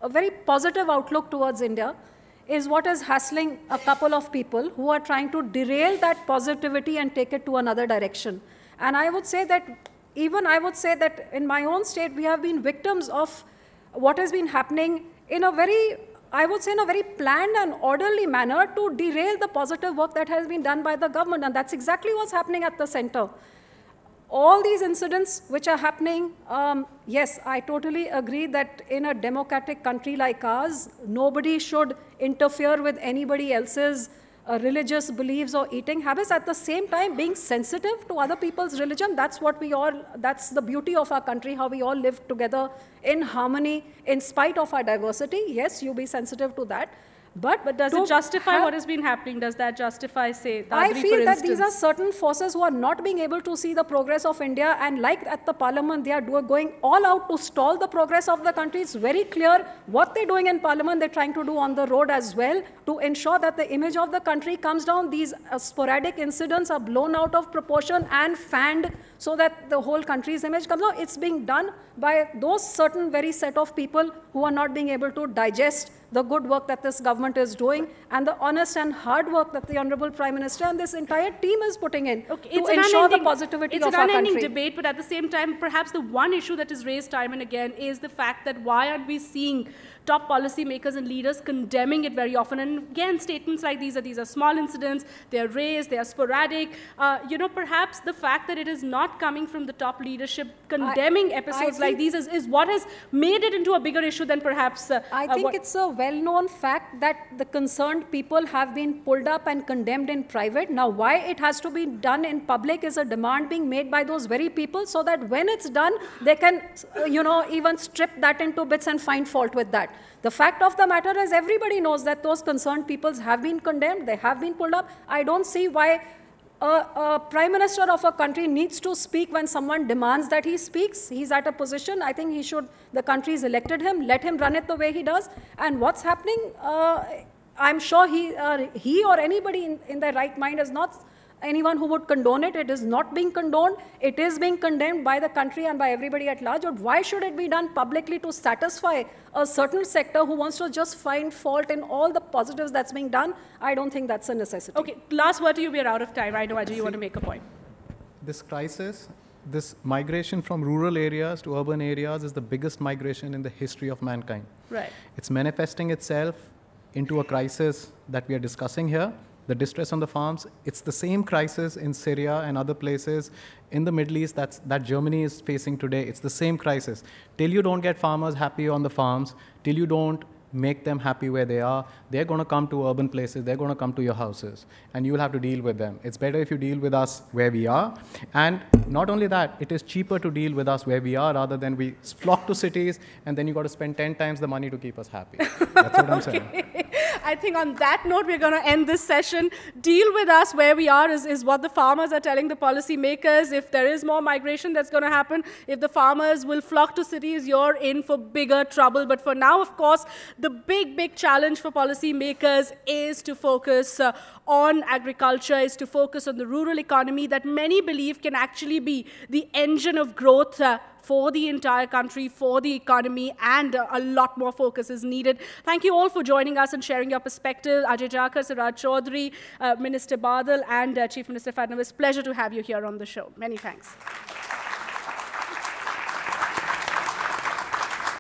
a very positive outlook towards India is what is hustling a couple of people who are trying to derail that positivity and take it to another direction. And I would say that, even I would say that in my own state, we have been victims of what has been happening in a very, I would say, in a very planned and orderly manner to derail the positive work that has been done by the government. And that's exactly what's happening at the center all these incidents which are happening, um, yes, I totally agree that in a democratic country like ours, nobody should interfere with anybody else's uh, religious beliefs or eating habits. At the same time, being sensitive to other people's religion, that's what we all, that's the beauty of our country, how we all live together in harmony in spite of our diversity. Yes, you be sensitive to that. But, but does it justify what has been happening? Does that justify, say, Dadri, I feel that these are certain forces who are not being able to see the progress of India, and like at the Parliament, they are going all out to stall the progress of the country. It's very clear what they're doing in Parliament. They're trying to do on the road as well to ensure that the image of the country comes down. These uh, sporadic incidents are blown out of proportion and fanned so that the whole country's image comes down. It's being done by those certain very set of people who are not being able to digest the good work that this government is doing and the honest and hard work that the Honorable Prime Minister and this entire team is putting in okay, to ensure the positivity of our country. It's an unending debate, but at the same time, perhaps the one issue that is raised time and again is the fact that why aren't we seeing top policymakers and leaders condemning it very often. And again, statements like these are these are small incidents, they are raised, they are sporadic. Uh, you know, perhaps the fact that it is not coming from the top leadership condemning I, episodes I like these is, is what has made it into a bigger issue than perhaps. Uh, I uh, think it's a well-known fact that the concerned people have been pulled up and condemned in private. Now, why it has to be done in public is a demand being made by those very people so that when it's done, they can, uh, you know, even strip that into bits and find fault with that. The fact of the matter is everybody knows that those concerned peoples have been condemned, they have been pulled up. I don't see why a, a, prime minister of a country needs to speak when someone demands that he speaks. He's at a position. I think he should, the country's elected him, let him run it the way he does. And what's happening, uh, I'm sure he, uh, he or anybody in, in their right mind is not anyone who would condone it. It is not being condoned. It is being condemned by the country and by everybody at large. But why should it be done publicly to satisfy a certain sector who wants to just find fault in all the positives that's being done? I don't think that's a necessity. Okay, last word to you. We are out of time. I know, Ajay, you want to make a point. This crisis, this migration from rural areas to urban areas is the biggest migration in the history of mankind. Right. It's manifesting itself into a crisis that we are discussing here the distress on the farms. It's the same crisis in Syria and other places in the Middle East that's, that Germany is facing today. It's the same crisis. Till you don't get farmers happy on the farms, till you don't make them happy where they are. They're going to come to urban places, they're going to come to your houses, and you'll have to deal with them. It's better if you deal with us where we are. And not only that, it is cheaper to deal with us where we are rather than we flock to cities and then you've got to spend 10 times the money to keep us happy. That's what I'm okay. saying. I think on that note, we're going to end this session. Deal with us where we are is, is what the farmers are telling the policymakers. If there is more migration that's going to happen, if the farmers will flock to cities, you're in for bigger trouble. But for now, of course, the big, big challenge for policymakers is to focus uh, on agriculture, is to focus on the rural economy that many believe can actually be the engine of growth uh, for the entire country, for the economy, and uh, a lot more focus is needed. Thank you all for joining us and sharing your perspective. Ajay Jakar, Siraj Chaudhary, uh, Minister Badal, and uh, Chief Minister Fadnavis. Pleasure to have you here on the show. Many thanks.